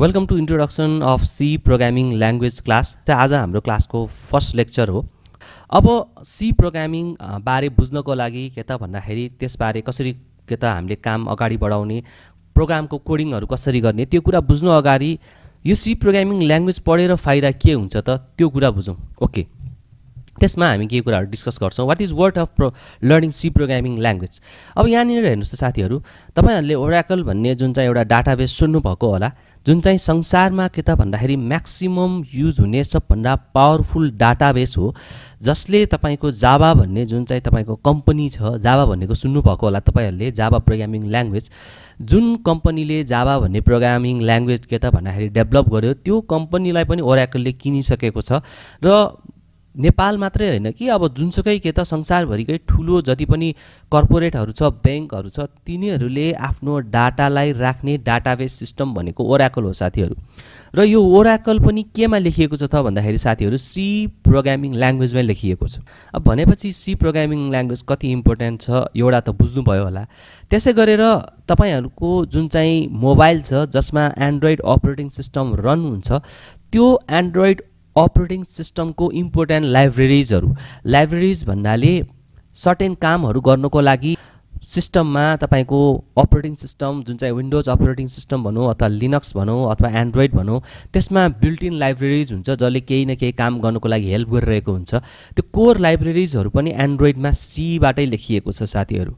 welcome to introduction of C programming language class आज हाम्रो क्लासको फर्स्ट लेक्चर हो अब सी प्रोग्रामिङ बारे बुझ्नको लागि के त भन्दाखेरि त्यसबारे कसरी के त हामीले काम अगाडि बढाउने प्रोग्रामको कोडिङहरू कसरी गर्ने त्यो कुरा बुझ्नु अगाडि यो सी प्रोग्रामिङ ल्याङ्ग्वेज पढेर फाइदा के हुन्छ त त्यो कुरा बुझौँ ओके त्यसमा हामी के कुराहरू डिस्कस गर्छौँ what is word of pro learning C programming language अब यहाँनिर हेर्नुहोस् त साथीहरू तपाईँहरूले ओराकल भन्ने जुन चाहिँ एउटा डाटाबेस सुन्नुभएको होला जुन चाहिँ संसारमा के त भन्दाखेरि म्याक्सिमम युज हुने सबभन्दा पावरफुल डाटाबेस हो जसले तपाईँको जावा भन्ने जुन चाहिँ तपाईँको कम्पनी छ जावा भनेको सुन्नुभएको होला तपाईँहरूले जावा प्रोग्रामिङ ल्याङ्ग्वेज जुन कम्पनीले जावा भन्ने प्रोग्रामिङ ल्याङ्ग्वेज के त भन्दाखेरि डेभलप गर्यो त्यो कम्पनीलाई पनि ओराकलले किनिसकेको छ र नेपाल मात्रै होइन कि अब जुनसुकै के त संसारभरिकै ठुलो जति पनि कर्पोरेटहरू छ ब्याङ्कहरू छ तिनीहरूले आफ्नो डाटालाई राख्ने डाटाबेस सिस्टम भनेको ओराकल हो साथीहरू र यो ओराकल पनि केमा लेखिएको छ त भन्दाखेरि साथीहरू सी प्रोग्रामिङ ल्याङ्ग्वेजमै लेखिएको छ अब भनेपछि सी प्रोग्रामिङ ल्याङ्ग्वेज कति इम्पोर्टेन्ट छ एउटा त बुझ्नुभयो होला त्यसै गरेर तपाईँहरूको जुन चाहिँ मोबाइल छ जसमा एन्ड्रोइड अपरेटिङ सिस्टम रन हुन्छ त्यो एन्ड्रोइड अपरेटिङ सिस्टमको इम्पोर्टेन्ट लाइब्रेरिजहरू लाइब्रेरिज भन्नाले सर्टेन कामहरू गर्नुको लागि सिस्टममा तपाईँको अपरेटिङ सिस्टम जुन चाहिँ विन्डोज अपरेटिङ सिस्टम भनौँ अथवा लिनक्स भनौँ अथवा एन्ड्रोइड भनौँ त्यसमा बिल्ट इन लाइब्रेरिज हुन्छ जसले केही न केही काम गर्नुको लागि हेल्प गरिरहेको हुन्छ त्यो कोर लाइब्रेरिजहरू पनि एन्ड्रोइडमा सीबाटै लेखिएको छ साथीहरू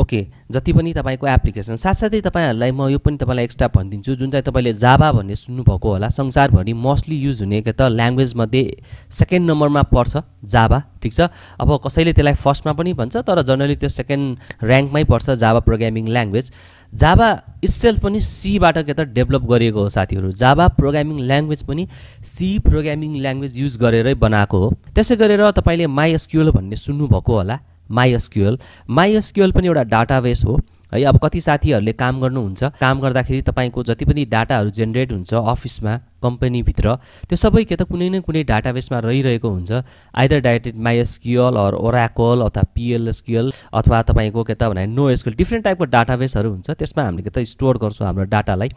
ओके जति पनि तपाईँको एप्लिकेसन साथसाथै तपाईँहरूलाई म यो पनि तपाईँलाई एक्स्ट्रा भनिदिन्छु जुन चाहिँ तपाईँले जाभा भन्ने सुन्नुभएको होला संसारभरि मोस्टली युज हुने के त ल्याङ्ग्वेजमध्ये सेकेन्ड नम्बरमा पर्छ जाभा ठिक छ अब कसैले त्यसलाई फर्स्टमा पनि भन्छ तर जनरली त्यो सेकेन्ड ऱ्याङ्कमै पर्छ Java programming language Java itself पनि सीबाट के त डेभलप गरिएको हो साथीहरू जाभा प्रोग्रामिङ ल्याङ्ग्वेज पनि सी प्रोग्रामिङ ल्याङ्ग्वेज युज गरेरै बनाएको हो त्यसै गरेर तपाईँले माइएसक्युएल भन्ने सुन्नुभएको होला माइएसक्युएल माइएसक्युएल पनि एउटा डाटाबेस हो है अब कति साथीहरूले काम गर्नुहुन्छ काम गर्दाखेरि तपाईँको जति पनि डाटाहरू जेनेरेट हुन्छ अफिसमा कम्पनीभित्र त्यो सबै के त कुनै न कुनै डाटाबेसमा रहिरहेको हुन्छ either direct MySQL or Oracle अथवा पिएलएसक्युएल अथवा तपाईँको के त भने नो एसक्युएल डिफ्रेन्ट टाइपको डाटाबेसहरू हुन्छ त्यसमा हामीले के त स्टोर गर्छौँ हाम्रो डाटालाई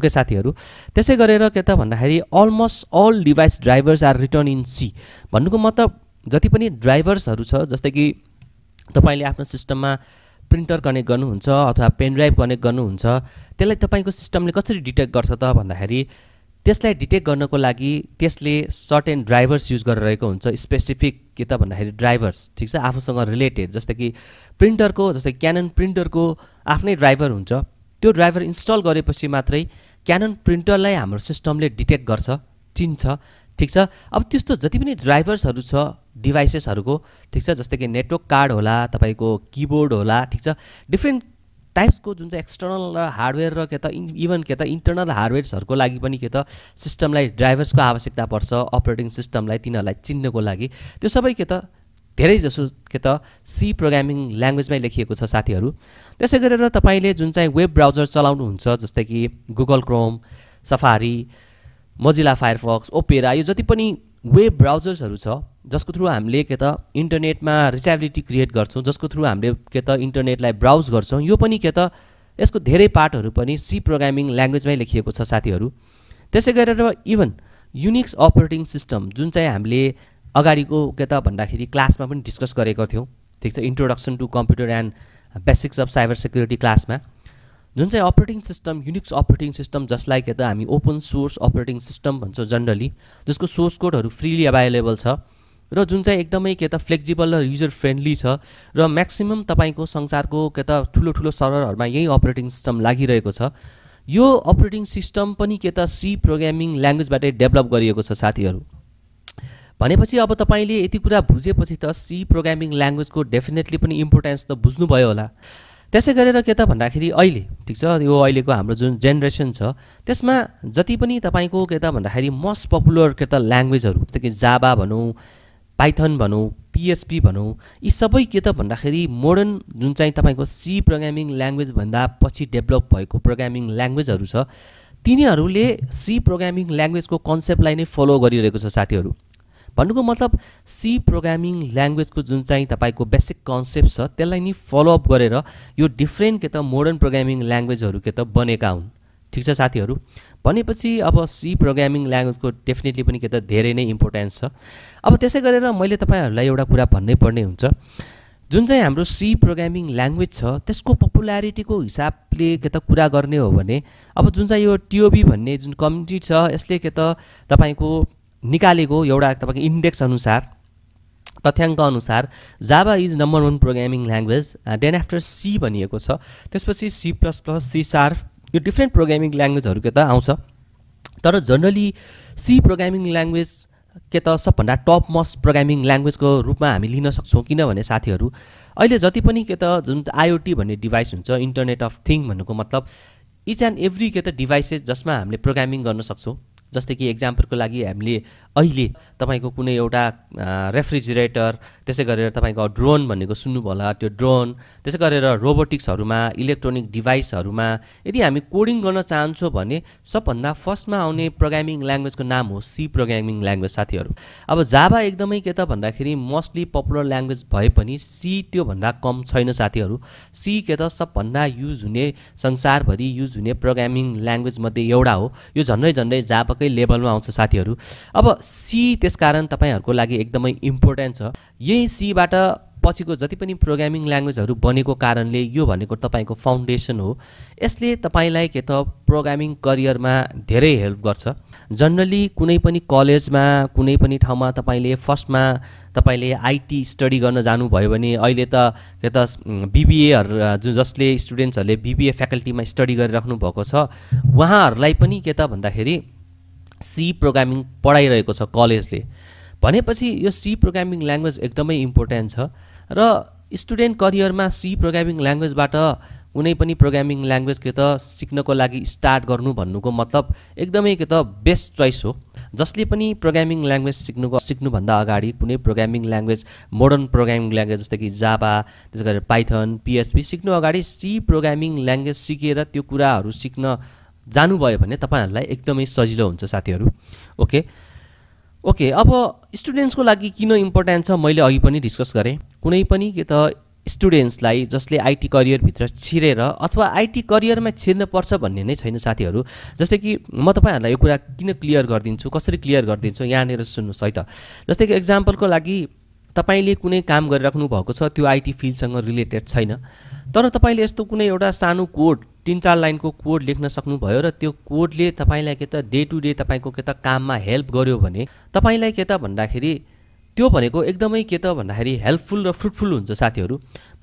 ओके साथीहरू त्यसै गरेर के त भन्दाखेरि almost all device drivers are written in C भन्नुको मतलब जति पनि ड्राइभर्सहरू छ जस्तै कि तपाईँले आफ्नो सिस्टममा प्रिन्टर कनेक्ट गर्नुहुन्छ अथवा पेन ड्राइभ कनेक्ट गर्नुहुन्छ त्यसलाई तपाईँको सिस्टमले कसरी डिटेक्ट गर्छ त भन्दाखेरि त्यसलाई डिटेक्ट गर्नको लागि त्यसले सर्टेन ड्राइभर्स युज गरिरहेको हुन्छ स्पेसिफिक के त भन्दाखेरि ड्राइभर्स ठिक छ आफूसँग रिलेटेड जस्तै कि प्रिन्टरको जस्तै क्यानन प्रिन्टरको आफ्नै ड्राइभर हुन्छ त्यो ड्राइभर इन्स्टल गरेपछि मात्रै क्यानन प्रिन्टरलाई हाम्रो सिस्टमले डिटेक्ट गर्छ चिन्छ ठिक छ अब त्यस्तो जति पनि ड्राइभर्सहरू छ डिभाइसेसहरूको ठिक छ जस्तै कि नेटवर्क कार्ड होला तपाईँको किबोर्ड होला ठिक छ डिफ्रेन्ट टाइप्सको जुन चाहिँ एक्सटर्नल र हार्डवेयर र के त इभन के त इन्टर्नल हार्डवेयर्सहरूको लागि पनि के त सिस्टमलाई ड्राइभर्सको आवश्यकता पर्छ अपरेटिङ सिस्टमलाई तिनीहरूलाई चिन्नको लागि त्यो सबै के त धेरै जसो के त सी प्रोग्रामिङ ल्याङ्ग्वेजमै लेखिएको छ साथीहरू त्यसै गरेर तपाईँले जुन चाहिँ वेब ब्राउजर चलाउनुहुन्छ जस्तै कि Google Chrome Safari Mozilla Firefox Opera यो जति पनि वेब ब्राउजर्सहरू छ जसको थ्रु हामीले के त इन्टरनेटमा रिचाबिलिटी क्रिएट गर्छौँ जसको थ्रु हामीले के त इन्टरनेटलाई ब्राउज गर्छौँ यो पनि के त यसको धेरै पार्टहरू पनि सी प्रोग्रामिङ ल्याङ्ग्वेजमै लेखिएको छ साथीहरू त्यसै गरेर इभन युनिक्स अपरेटिङ सिस्टम जुन चाहिँ हामीले अगाडिको के त भन्दाखेरि क्लासमा पनि डिस्कस गरेको थियौँ ठिक छ introduction to computer and basics of cyber security क्लासमा जुन चाहिँ operating system Unix operating system जसलाई के त हामी ओपन सोर्स अपरेटिङ सिस्टम भन्छौँ जनरली जसको सोर्स कोडहरू फ्रिली एभाइलेबल छ र जुन चाहिँ एकदमै के त फ्लेक्जिबल र युजर फ्रेन्डली छ र म्याक्सिमम् तपाईँको संसारको के त ठुलो ठुलो सर्भरहरूमा यही अपरेटिङ सिस्टम लागिरहेको छ यो अपरेटिङ सिस्टम पनि के त सी प्रोग्रामिङ ल्याङ्ग्वेजबाटै डेभलप गरिएको छ साथीहरू भनेपछि अब तपाईँले यति कुरा बुझेपछि त सी प्रोग्रामिङ ल्याङ्ग्वेजको डेफिनेटली पनि इम्पोर्टेन्स त बुझ्नुभयो होला त्यसै गरेर के त भन्दाखेरि अहिले ठिक छ यो अहिलेको हाम्रो जुन जेनेरेसन छ त्यसमा जति पनि तपाईँको के त भन्दाखेरि मोस्ट पपुलर के त ल्याङ्ग्वेजहरू जस्तै कि जाबा भनौँ पाइथन भनौँ पिएचपी भनौँ यी सबै के त भन्दाखेरि मोडर्न जुन चाहिँ तपाईँको सी प्रोग्रामिङ ल्याङ्ग्वेजभन्दा पछि डेभलप भएको प्रोग्रामिङ ल्याङ्ग्वेजहरू छ तिनीहरूले सी प्रोग्रामिङ ल्याङ्ग्वेजको कन्सेप्टलाई नै फलो गरिरहेको छ साथीहरू भन्नुको मतलब सी प्रोग्रामिङ ल्याङ्ग्वेजको जुन चाहिँ तपाईँको बेसिक कन्सेप्ट छ त्यसलाई नि फलोअप गरेर यो डिफ्रेन्ट के त मोडर्न प्रोग्रामिङ ल्याङ्ग्वेजहरू के त बनेका हुन् ठिक छ साथीहरू भनेपछि अब सी प्रोग्रामिङ ल्याङ्ग्वेजको डेफिनेटली पनि के त धेरै नै इम्पोर्टेन्स छ अब त्यसै गरेर मैले तपाईँहरूलाई एउटा कुरा भन्नै पर्ने हुन्छ जुन चाहिँ हाम्रो सी प्रोग्रामिङ ल्याङ्ग्वेज छ त्यसको पपुल्यारिटीको हिसाबले के त कुरा गर्ने हो भने अब जुन चाहिँ यो टिओबी भन्ने जुन कम्युनिटी छ यसले के त तपाईँको निकालेको एउटा तपाईँको इन्डेक्स अनुसार तथ्याङ्क अनुसार Java is number one programming language then after C भनिएको छ त्यसपछि C plus plus C sharp यो डिफ्रेन्ट प्रोग्रामिङ ल्याङ्ग्वेजहरूको त आउँछ तर जनरली सी प्रोग्रामिङ ल्याङ्ग्वेज के त सबभन्दा टप मस्ट प्रोग्रामिङ ल्याङ्ग्वेजको रूपमा हामी लिन सक्छौँ किनभने साथीहरू अहिले जति पनि के त जुन आइओटी भन्ने डिभाइस हुन्छ इन्टरनेट अफ थिङ भन्नुको मतलब इच एन्ड एभ्री के त डिभाइसेस जसमा हामीले प्रोग्रामिङ गर्न सक्छौँ जस्तै कि एक्जाम्पलको लागि हामीले अहिले तपाईँको कुनै एउटा रेफ्रिजिरेटर त्यसै गरेर तपाईँको ड्रोन भनेको सुन्नुभयो होला त्यो ड्रोन त्यसै गरेर रोबोटिक्सहरूमा इलेक्ट्रोनिक डिभाइसहरूमा यदि हामी कोडिङ गर्न चाहन्छौँ भने सबभन्दा फर्स्टमा आउने प्रोग्रामिङ ल्याङ्ग्वेजको नाम हो सी प्रोग्रामिङ ल्याङ्ग्वेज साथीहरू अब जाभा एकदमै के त भन्दाखेरि मोस्टली पपुलर ल्याङ्ग्वेज भए पनि सी त्योभन्दा कम छैन साथीहरू सी के त सबभन्दा युज हुने संसारभरि युज हुने प्रोग्रामिङ ल्याङ्ग्वेजमध्ये एउटा हो यो झन्डै झन्डै जाभाकै लेभलमा आउँछ साथीहरू अब सी त्यसकारण तपाईँहरूको लागि एकदमै इम्पोर्टेन्ट छ यही सीबाट पछिको जति पनि प्रोग्रामिङ ल्याङ्ग्वेजहरू बनेको कारणले यो भनेको तपाईँको फाउन्डेसन हो यसले तपाईँलाई के त प्रोग्रामिङ करियरमा धेरै हेल्प गर्छ जनरली कुनै पनि कलेजमा कुनै पनि ठाउँमा तपाईँले फर्स्टमा तपाईँले आइटी स्टडी गर्न जानुभयो भने अहिले त के त बिबिएहरू जुन जसले स्टुडेन्ट्सहरूले बिबिए फ्याकल्टीमा स्टडी गरिराख्नु भएको छ उहाँहरूलाई पनि के त भन्दाखेरि सी प्रोग्रामिङ पढाइरहेको छ कलेजले भनेपछि यो सी प्रोग्रामिङ ल्याङ्ग्वेज एकदमै इम्पोर्टेन्ट छ र स्टुडेन्ट करियरमा सी प्रोग्रामिङ ल्याङ्ग्वेजबाट कुनै पनि प्रोग्रामिङ ल्याङ्ग्वेज के त सिक्नको लागि स्टार्ट गर्नु भन्नुको मतलब एकदमै के त बेस्ट चोइस हो जसले पनि प्रोग्रामिङ ल्याङ्ग्वेज सिक्नुको सिक्नुभन्दा अगाडि कुनै programming language modern programming language जस्तै कि जाबा त्यस गरेर पाइथन पिएचपी सिक्नु अगाडि सी प्रोग्रामिङ ल्याङ्ग्वेज सिकेर त्यो कुराहरू सिक्न जानुभयो भने तपाईँहरूलाई एकदमै सजिलो हुन्छ साथीहरू ओके ओके अब स्टुडेन्ट्सको लागि किन इम्पोर्टेन्ट छ मैले अघि पनि डिस्कस गरेँ कुनै पनि के त स्टुडेन्ट्सलाई जसले आइटी करियरभित्र छिरेर अथवा आइटी करियरमा पर्छ भन्ने नै छैन साथीहरू जस्तै कि म तपाईँहरूलाई यो कुरा किन क्लियर गरिदिन्छु कसरी क्लियर गरिदिन्छु यहाँनिर सुन्नुहोस् है त जस्तै कि एक्जाम्पलको लागि तपाईँले कुनै काम गरिराख्नु भएको छ त्यो आइटी फिल्डसँग रिलेटेड छैन तर तपाईँले यस्तो कुनै एउटा सानो कोड तिन चार लाइनको कोड लेख्न सक्नुभयो र त्यो कोडले तपाईँलाई के त डे टु डे तपाईँको के त काममा हेल्प गर्यो भने तपाईँलाई के त भन्दाखेरि त्यो भनेको एकदमै के त भन्दाखेरि हेल्पफुल र फ्रुटफुल हुन्छ साथीहरू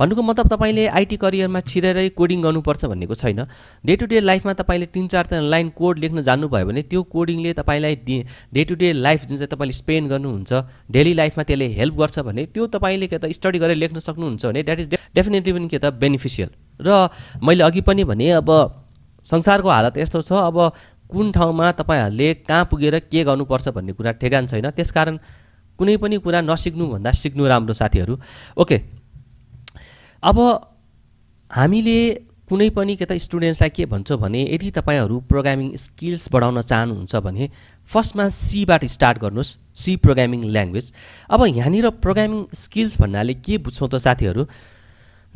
भन्नुको मतलब तपाईँले आइटी करियरमा छिरेरै कोडिङ गर्नुपर्छ भन्नेको छैन डे टु डे लाइफमा तपाईँले तिन चारजना लाइन कोड लेख्न जान्नुभयो भने त्यो कोडिङले तपाईँलाई डे टु डे लाइफ जुन चाहिँ तपाईँले स्पेन्ड गर्नुहुन्छ डेली लाइफमा त्यसले हेल्प गर्छ भने त्यो तपाईँले के त स्टडी गरेर लेख्न सक्नुहुन्छ भने द्याट इज डेफिनेटली पनि के त बेनिफिसियल र मैले अघि पनि भने अब संसारको हालत यस्तो छ अब कुन ठाउँमा तपाईँहरूले कहाँ पुगेर के गर्नुपर्छ भन्ने कुरा ठेगान छैन त्यसकारण कुनै पनि कुरा नसिक्नुभन्दा सिक्नु राम्रो साथीहरू ओके अब हामीले कुनै पनि के त स्टुडेन्ट्सलाई के भन्छौँ भने यदि तपाईँहरू प्रोग्रामिङ स्किल्स बढाउन चाहनुहुन्छ भने फर्स्टमा सीबाट स्टार्ट गर्नुहोस् सी प्रोग्रामिङ ल्याङ्ग्वेज अब यहाँनिर प्रोग्रामिङ स्किल्स भन्नाले के बुझ्छौँ त साथीहरू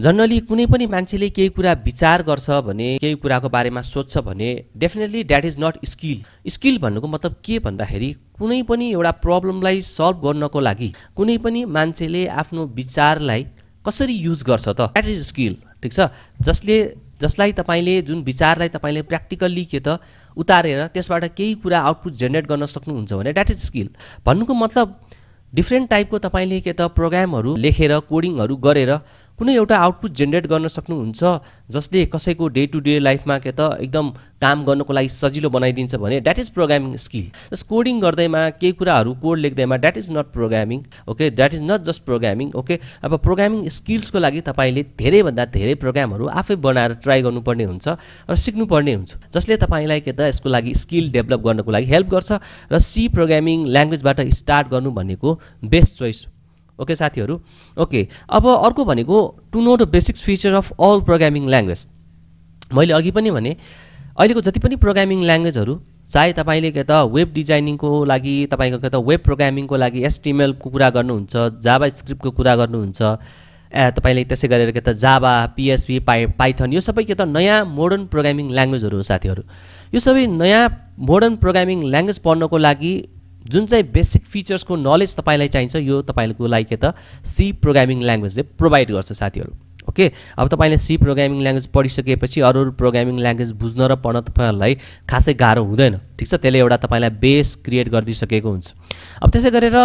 जनरली कुनै पनि मान्छेले केही कुरा विचार गर्छ भने केही कुराको बारेमा सोध्छ भने definitely that is not skill skill भन्नुको मतलब के भन्दाखेरि कुनै पनि एउटा प्रब्लमलाई सल्भ गर्नको लागि कुनै पनि मान्छेले आफ्नो विचारलाई कसरी युज गर्छ त द्याट इज स्किल ठिक छ जसले जसलाई तपाईँले जुन विचारलाई तपाईँले प्र्याक्टिकल्ली के त उतारेर त्यसबाट केही कुरा आउटपुट जेनेरेट गर्न सक्नुहुन्छ भने द्याट इज स्किल भन्नुको मतलब डिफ्रेन्ट टाइपको तपाईँले के त प्रोग्रामहरू लेखेर कोडिङहरू गरेर कुनै एउटा आउटपुट जेनेरेट गर्न सक्नुहुन्छ जसले कसैको डे टु डे लाइफमा के त एकदम काम गर्नुको लागि सजिलो बनाइदिन्छ भने that is programming skill just coding गर्दैमा केही कुराहरू कोड लेख्दैमा that is not programming okay that is not just programming okay अब प्रोग्रामिङ स्किल्सको लागि तपाईँले धेरैभन्दा धेरै प्रोग्रामहरू आफै बनाएर ट्राई गर्नुपर्ने हुन्छ र सिक्नुपर्ने हुन्छ जसले तपाईँलाई के त यसको लागि स्किल डेभलप गर्नको लागि हेल्प गर्छ र सी प्रोग्रामिङ ल्याङ्ग्वेजबाट स्टार्ट गर्नु भनेको बेस्ट चोइस हो ओके साथीहरू ओके अब अर्को भनेको to know the basics feature of all programming language मैले अघि पनि भने अहिलेको जति पनि प्रोग्रामिङ ल्याङ्ग्वेजहरू चाहे तपाईँले के त वेब डिजाइनिङको लागि तपाईँको के त वेब प्रोग्रामिङको लागि एसटिएमएलको कुरा गर्नुहुन्छ जाबा स्क्रिप्टको कुरा गर्नुहुन्छ ए तपाईँले त्यसै गरेर के त जाबा पिएसपी पाइ पाइथन यो सबै के त नयाँ मोडर्न प्रोग्रामिङ ल्याङ्ग्वेजहरू हो साथीहरू यो सबै नयाँ मोडर्न प्रोग्रामिङ ल्याङ्ग्वेज पढ्नको लागि जुन चाहिँ बेसिक फिचर्सको नलेज तपाईँलाई चाहिन्छ यो तपाईँको लागि के त सी प्रोग्रामिङ ल्याङ्ग्वेजले प्रोभाइड गर्छ साथीहरू ओके अब तपाईँले सी प्रोग्रामिङ ल्याङ्ग्वेज पढिसकेपछि अरू अरू प्रोग्रामिङ ल्याङ्ग्वेज बुझ्न र पढ्न तपाईँहरूलाई खासै गाह्रो हुँदैन ठिक छ त्यसले एउटा तपाईँलाई बेस क्रिएट गरिदिइसकेको हुन्छ अब त्यसै गरेर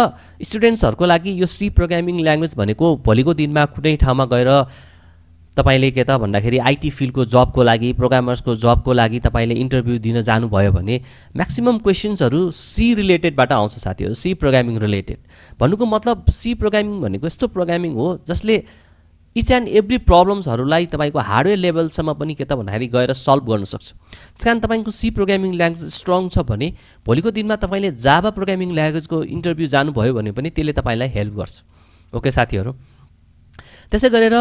स्टुडेन्ट्सहरूको लागि यो सी प्रोग्रामिङ ल्याङ्ग्वेज भनेको भोलिको दिनमा कुनै ठाउँमा गएर तपाईँले के त भन्दाखेरि आइटी फिल्डको जबको लागि प्रोग्रामर्सको जबको लागि तपाईँले इन्टरभ्यू दिन जानुभयो भने म्याक्सिमम् क्वेसन्सहरू सी रिलेटेडबाट आउँछ साथीहरू सी प्रोग्रामिङ रिलेटेड भन्नुको मतलब सी प्रोग्रामिङ भनेको यस्तो प्रोग्रामिङ हो जसले इच एन्ड एभ्री प्रब्लम्सहरूलाई तपाईँको हार्डवेयर लेभलसम्म पनि के त भन्दाखेरि गएर सल्भ गर्न सक्छ त्यस कारण तपाईँको सी प्रोग्रामिङ ल्याङ्ग्वेज स्ट्रङ छ भने भोलिको दिनमा तपाईँले जाभा प्रोग्रामिङ ल्याङ्ग्वेजको इन्टरभ्यू जानुभयो भने पनि त्यसले तपाईँलाई हेल्प गर्छ ओके साथीहरू त्यसै गरेर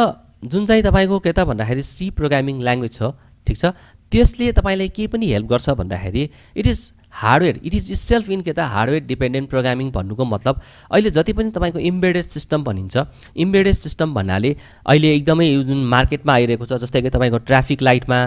जुन चाहिँ तपाईँको के त भन्दाखेरि सी प्रोग्रामिङ ल्याङ्ग्वेज छ ठिक छ त्यसले तपाईँलाई के पनि हेल्प गर्छ भन्दाखेरि it is hardware it is self in के त हार्डवेयर डिपेन्डेन्ट प्रोग्रामिङ भन्नुको मतलब अहिले जति पनि तपाईँको इम्बेडेड सिस्टम भनिन्छ इम्बेडेड सिस्टम भन्नाले अहिले एकदमै जुन मार्केटमा आइरहेको छ जस्तै कि तपाईँको ट्राफिक लाइटमा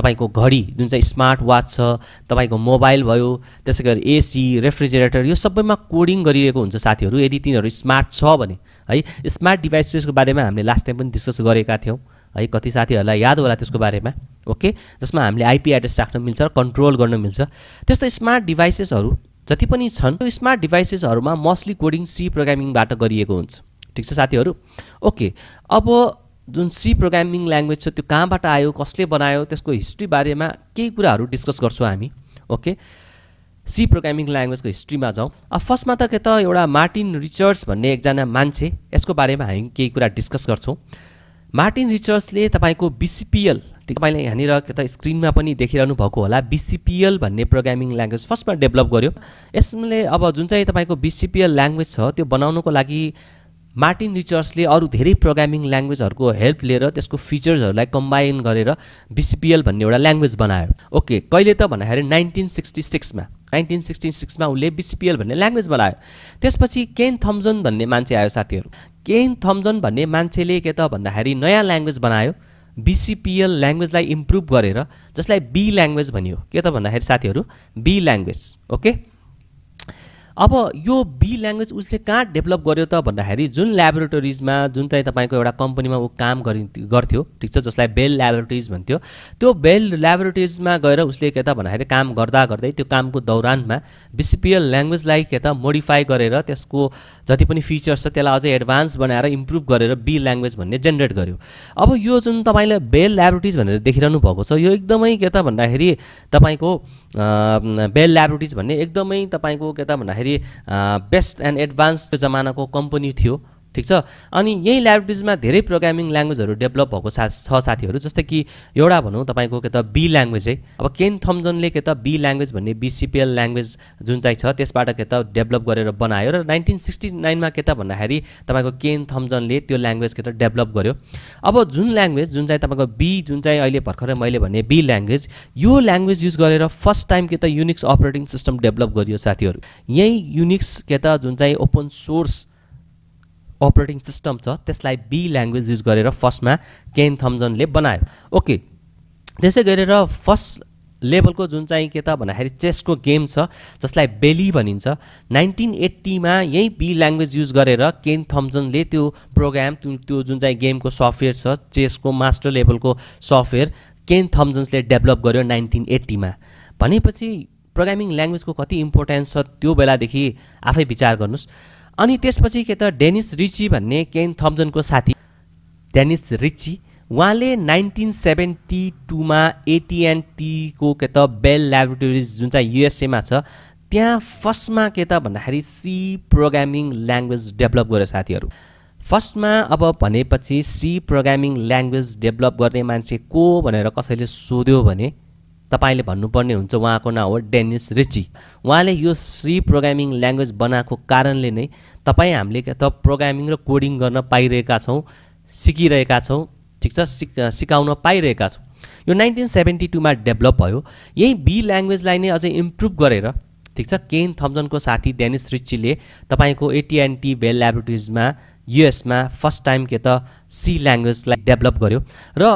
तपाईँको घडी जुन चाहिँ स्मार्ट वाच छ तपाईँको मोबाइल भयो त्यसै गरी एसी रेफ्रिजरेटर यो सबैमा कोडिङ गरिरहेको हुन्छ साथीहरू यदि तिनीहरू स्मार्ट छ भने है स्मार्ट डिभाइसेसको बारेमा हामीले लास्ट टाइम पनि डिस्कस गरेका थियौँ है कति साथीहरूलाई याद होला त्यसको बारेमा ओके जसमा हामीले आइपी एड्रेस राख्न मिल्छ र कन्ट्रोल गर्न मिल्छ त्यस्तो स्मार्ट डिभाइसेसहरू जति पनि छन् त्यो स्मार्ट डिभाइसेसहरूमा मोस्टली कोडिङ सी प्रोग्रामिङबाट गरिएको हुन्छ ठिक छ साथीहरू ओके अब जुन सी प्रोग्रामिङ ल्याङ्ग्वेज छ त्यो कहाँबाट आयो कसले बनायो त्यसको हिस्ट्री बारेमा केही कुराहरू डिस्कस गर्छौँ हामी ओके सी प्रोग्रामिङ ल्याङ्ग्वेजको हिस्ट्रीमा जाउँ अब फर्स्टमा त के त एउटा मार्टिन रिचर्ड्स भन्ने एकजना मान्छे यसको बारेमा हामी केही कुरा डिस्कस गर्छौँ मार्टिन रिचर्ड्सले तपाईँको बिसिपिएल तपाईँले यहाँनिर के त स्क्रिनमा पनि देखिरहनु भएको होला बिसिपिएल भन्ने प्रोग्रामिङ ल्याङ्ग्वेज फर्स्टमा डेभलप गर्यो यसले अब जुन चाहिँ तपाईँको बिसिपिएल ल्याङ्ग्वेज छ त्यो बनाउनुको लागि मार्टिन रिचर्सले अरू धेरै प्रोग्रामिङ ल्याङ्ग्वेजहरूको हेल्प लिएर त्यसको फिचर्सहरूलाई कम्बाइन गरेर बिसिपिएल भन्ने एउटा ल्याङ्ग्वेज बनायो ओके कहिले त भन्दाखेरि नाइन्टिन सिक्सटी सिक्समा नाइन्टिन सिक्सटी सिक्समा उसले बिसिपिएल भन्ने ल्याङ्ग्वेज बनायो त्यसपछि केन थम्जन भन्ने मान्छे आयो साथीहरू केन थम्जन भन्ने मान्छेले के त भन्दाखेरि नयाँ ल्याङ्ग्वेज बनायो बिसिपिएल ल्याङ्ग्वेजलाई इम्प्रुभ गरेर जसलाई बी ल्याङ्ग्वेज भनियो के त भन्दाखेरि साथीहरू बी ल्याङ्ग्वेज ओके अब यो बी ल्याङ्ग्वेज उसले कहाँ डेभलप गर्यो त भन्दाखेरि जुन ल्याबोरेटोरिजमा जुन चाहिँ तपाईँको एउटा कम्पनीमा ऊ काम गरि गर्थ्यो ठिक छ जसलाई बेल ल्याबोरेटरिज भन्थ्यो त्यो बेल ल्याबोरेटरिजमा गएर उसले के त भन्दाखेरि काम गर्दा गर्दै त्यो कामको दौरानमा बिसिपिएल ल्याङ्ग्वेजलाई के त मोडिफाई गरेर त्यसको जति पनि फिचर्स छ त्यसलाई अझै एडभान्स बनाएर इम्प्रुभ गरेर बी ल्याङ्ग्वेज भन्ने जेनेरेट गर्यो अब यो जुन तपाईँले बेल ल्याबोरेटरिज भनेर देखिरहनु भएको छ यो एकदमै के त भन्दाखेरि तपाईँको बेल ल्याबोरेटरिज भन्ने एकदमै तपाईँको के त भन्दाखेरि बेस्ट एन्ड एडभान्स जमानाको कम्पनी थियो ठिक छ अनि यही ल्याबरेटरिजमा धेरै प्रोग्रामिङ ल्याङ्ग्वेजहरू डेभलप भएको सा छ साथीहरू जस्तै कि एउटा भनौँ तपाईँको के त बी ल्याङ्ग्वेज है अब केन थम्जनले के त बी ल्याङ्ग्वेज भन्ने बिसिपिएल ल्याङ्ग्वेज जुन चाहिँ छ त्यसबाट के त डेभलप गरेर बनायो र नाइन्टिन सिक्सटी नाइनमा के त भन्दाखेरि तपाईँको केन थम्जनले त्यो ल्याङ्ग्वेज के त डेभलप गर्यो अब जुन ल्याङ्ग्वेज जुन चाहिँ तपाईँको बी जुन चाहिँ अहिले भर्खरै मैले भने बी ल्याङ्ग्वेज यो ल्याङ्ग्वेज युज गरेर फर्स्ट टाइम के त युनिक्स अपरेटिङ सिस्टम डेभलप गरियो साथीहरू यही युनिक्स के त जुन चाहिँ ओपन सोर्स अपरेटिङ सिस्टम छ त्यसलाई बी ल्याङ्ग्वेज युज गरेर फर्स्टमा केन थम्जनले बनायो ओके त्यसै गरेर फर्स्ट लेभलको जुन चाहिँ के त भन्दाखेरि चेसको गेम छ जसलाई बेली भनिन्छ नाइन्टिन एट्टीमा यही बी ल्याङ्ग्वेज युज गरेर केन थम्सनले त्यो प्रोग्राम त्यो जुन चाहिँ गेमको सफ्टवेयर छ चेसको मास्टर लेभलको सफ्टवेयर केन थम्सन्सले डेभलप गर्यो नाइन्टिन एट्टीमा भनेपछि प्रोग्रामिङ ल्याङ्ग्वेजको कति इम्पोर्टेन्स छ त्यो बेलादेखि आफै विचार गर्नुहोस् अनि त्यसपछि के त डेनिस रिची भन्ने केन थम्जनको साथी डेनिस रिची उहाँले नाइन्टिन सेभेन्टी टूमा एटिएनटीको के त बेल ल्याबोरेटोरिज जुन चाहिँ युएसएमा छ त्यहाँ फर्स्टमा के त भन्दाखेरि सी प्रोग्रामिङ ल्याङ्ग्वेज डेभलप गरे साथीहरू फर्स्टमा अब भनेपछि सी प्रोग्रामिङ ल्याङ्ग्वेज डेभलप गर्ने मान्छे को भनेर कसैले सोध्यो भने तपाईँले भन्नुपर्ने हुन्छ उहाँको नाम हो डेनिस रिची उहाँले यो सी प्रोग्रामिङ ल्याङ्ग्वेज बनाएको कारणले नै तपाईँ हामीले त प्रोग्रामिङ र कोडिङ गर्न पाइरहेका छौँ सिकिरहेका छौँ ठिक छ सिक सिकाउन पाइरहेका छौँ यो नाइन्टिन सेभेन्टी टूमा डेभलप भयो यही बी ल्याङ्ग्वेजलाई नै अझै इम्प्रुभ गरेर ठिक छ केन थम्सनको साथी डेनिस रिचीले तपाईँको एटिएनटी बेल ल्याबोरेटरिजमा युएसमा फर्स्ट टाइम के त सी ल्याङ्ग्वेजलाई डेभलप गर्यो र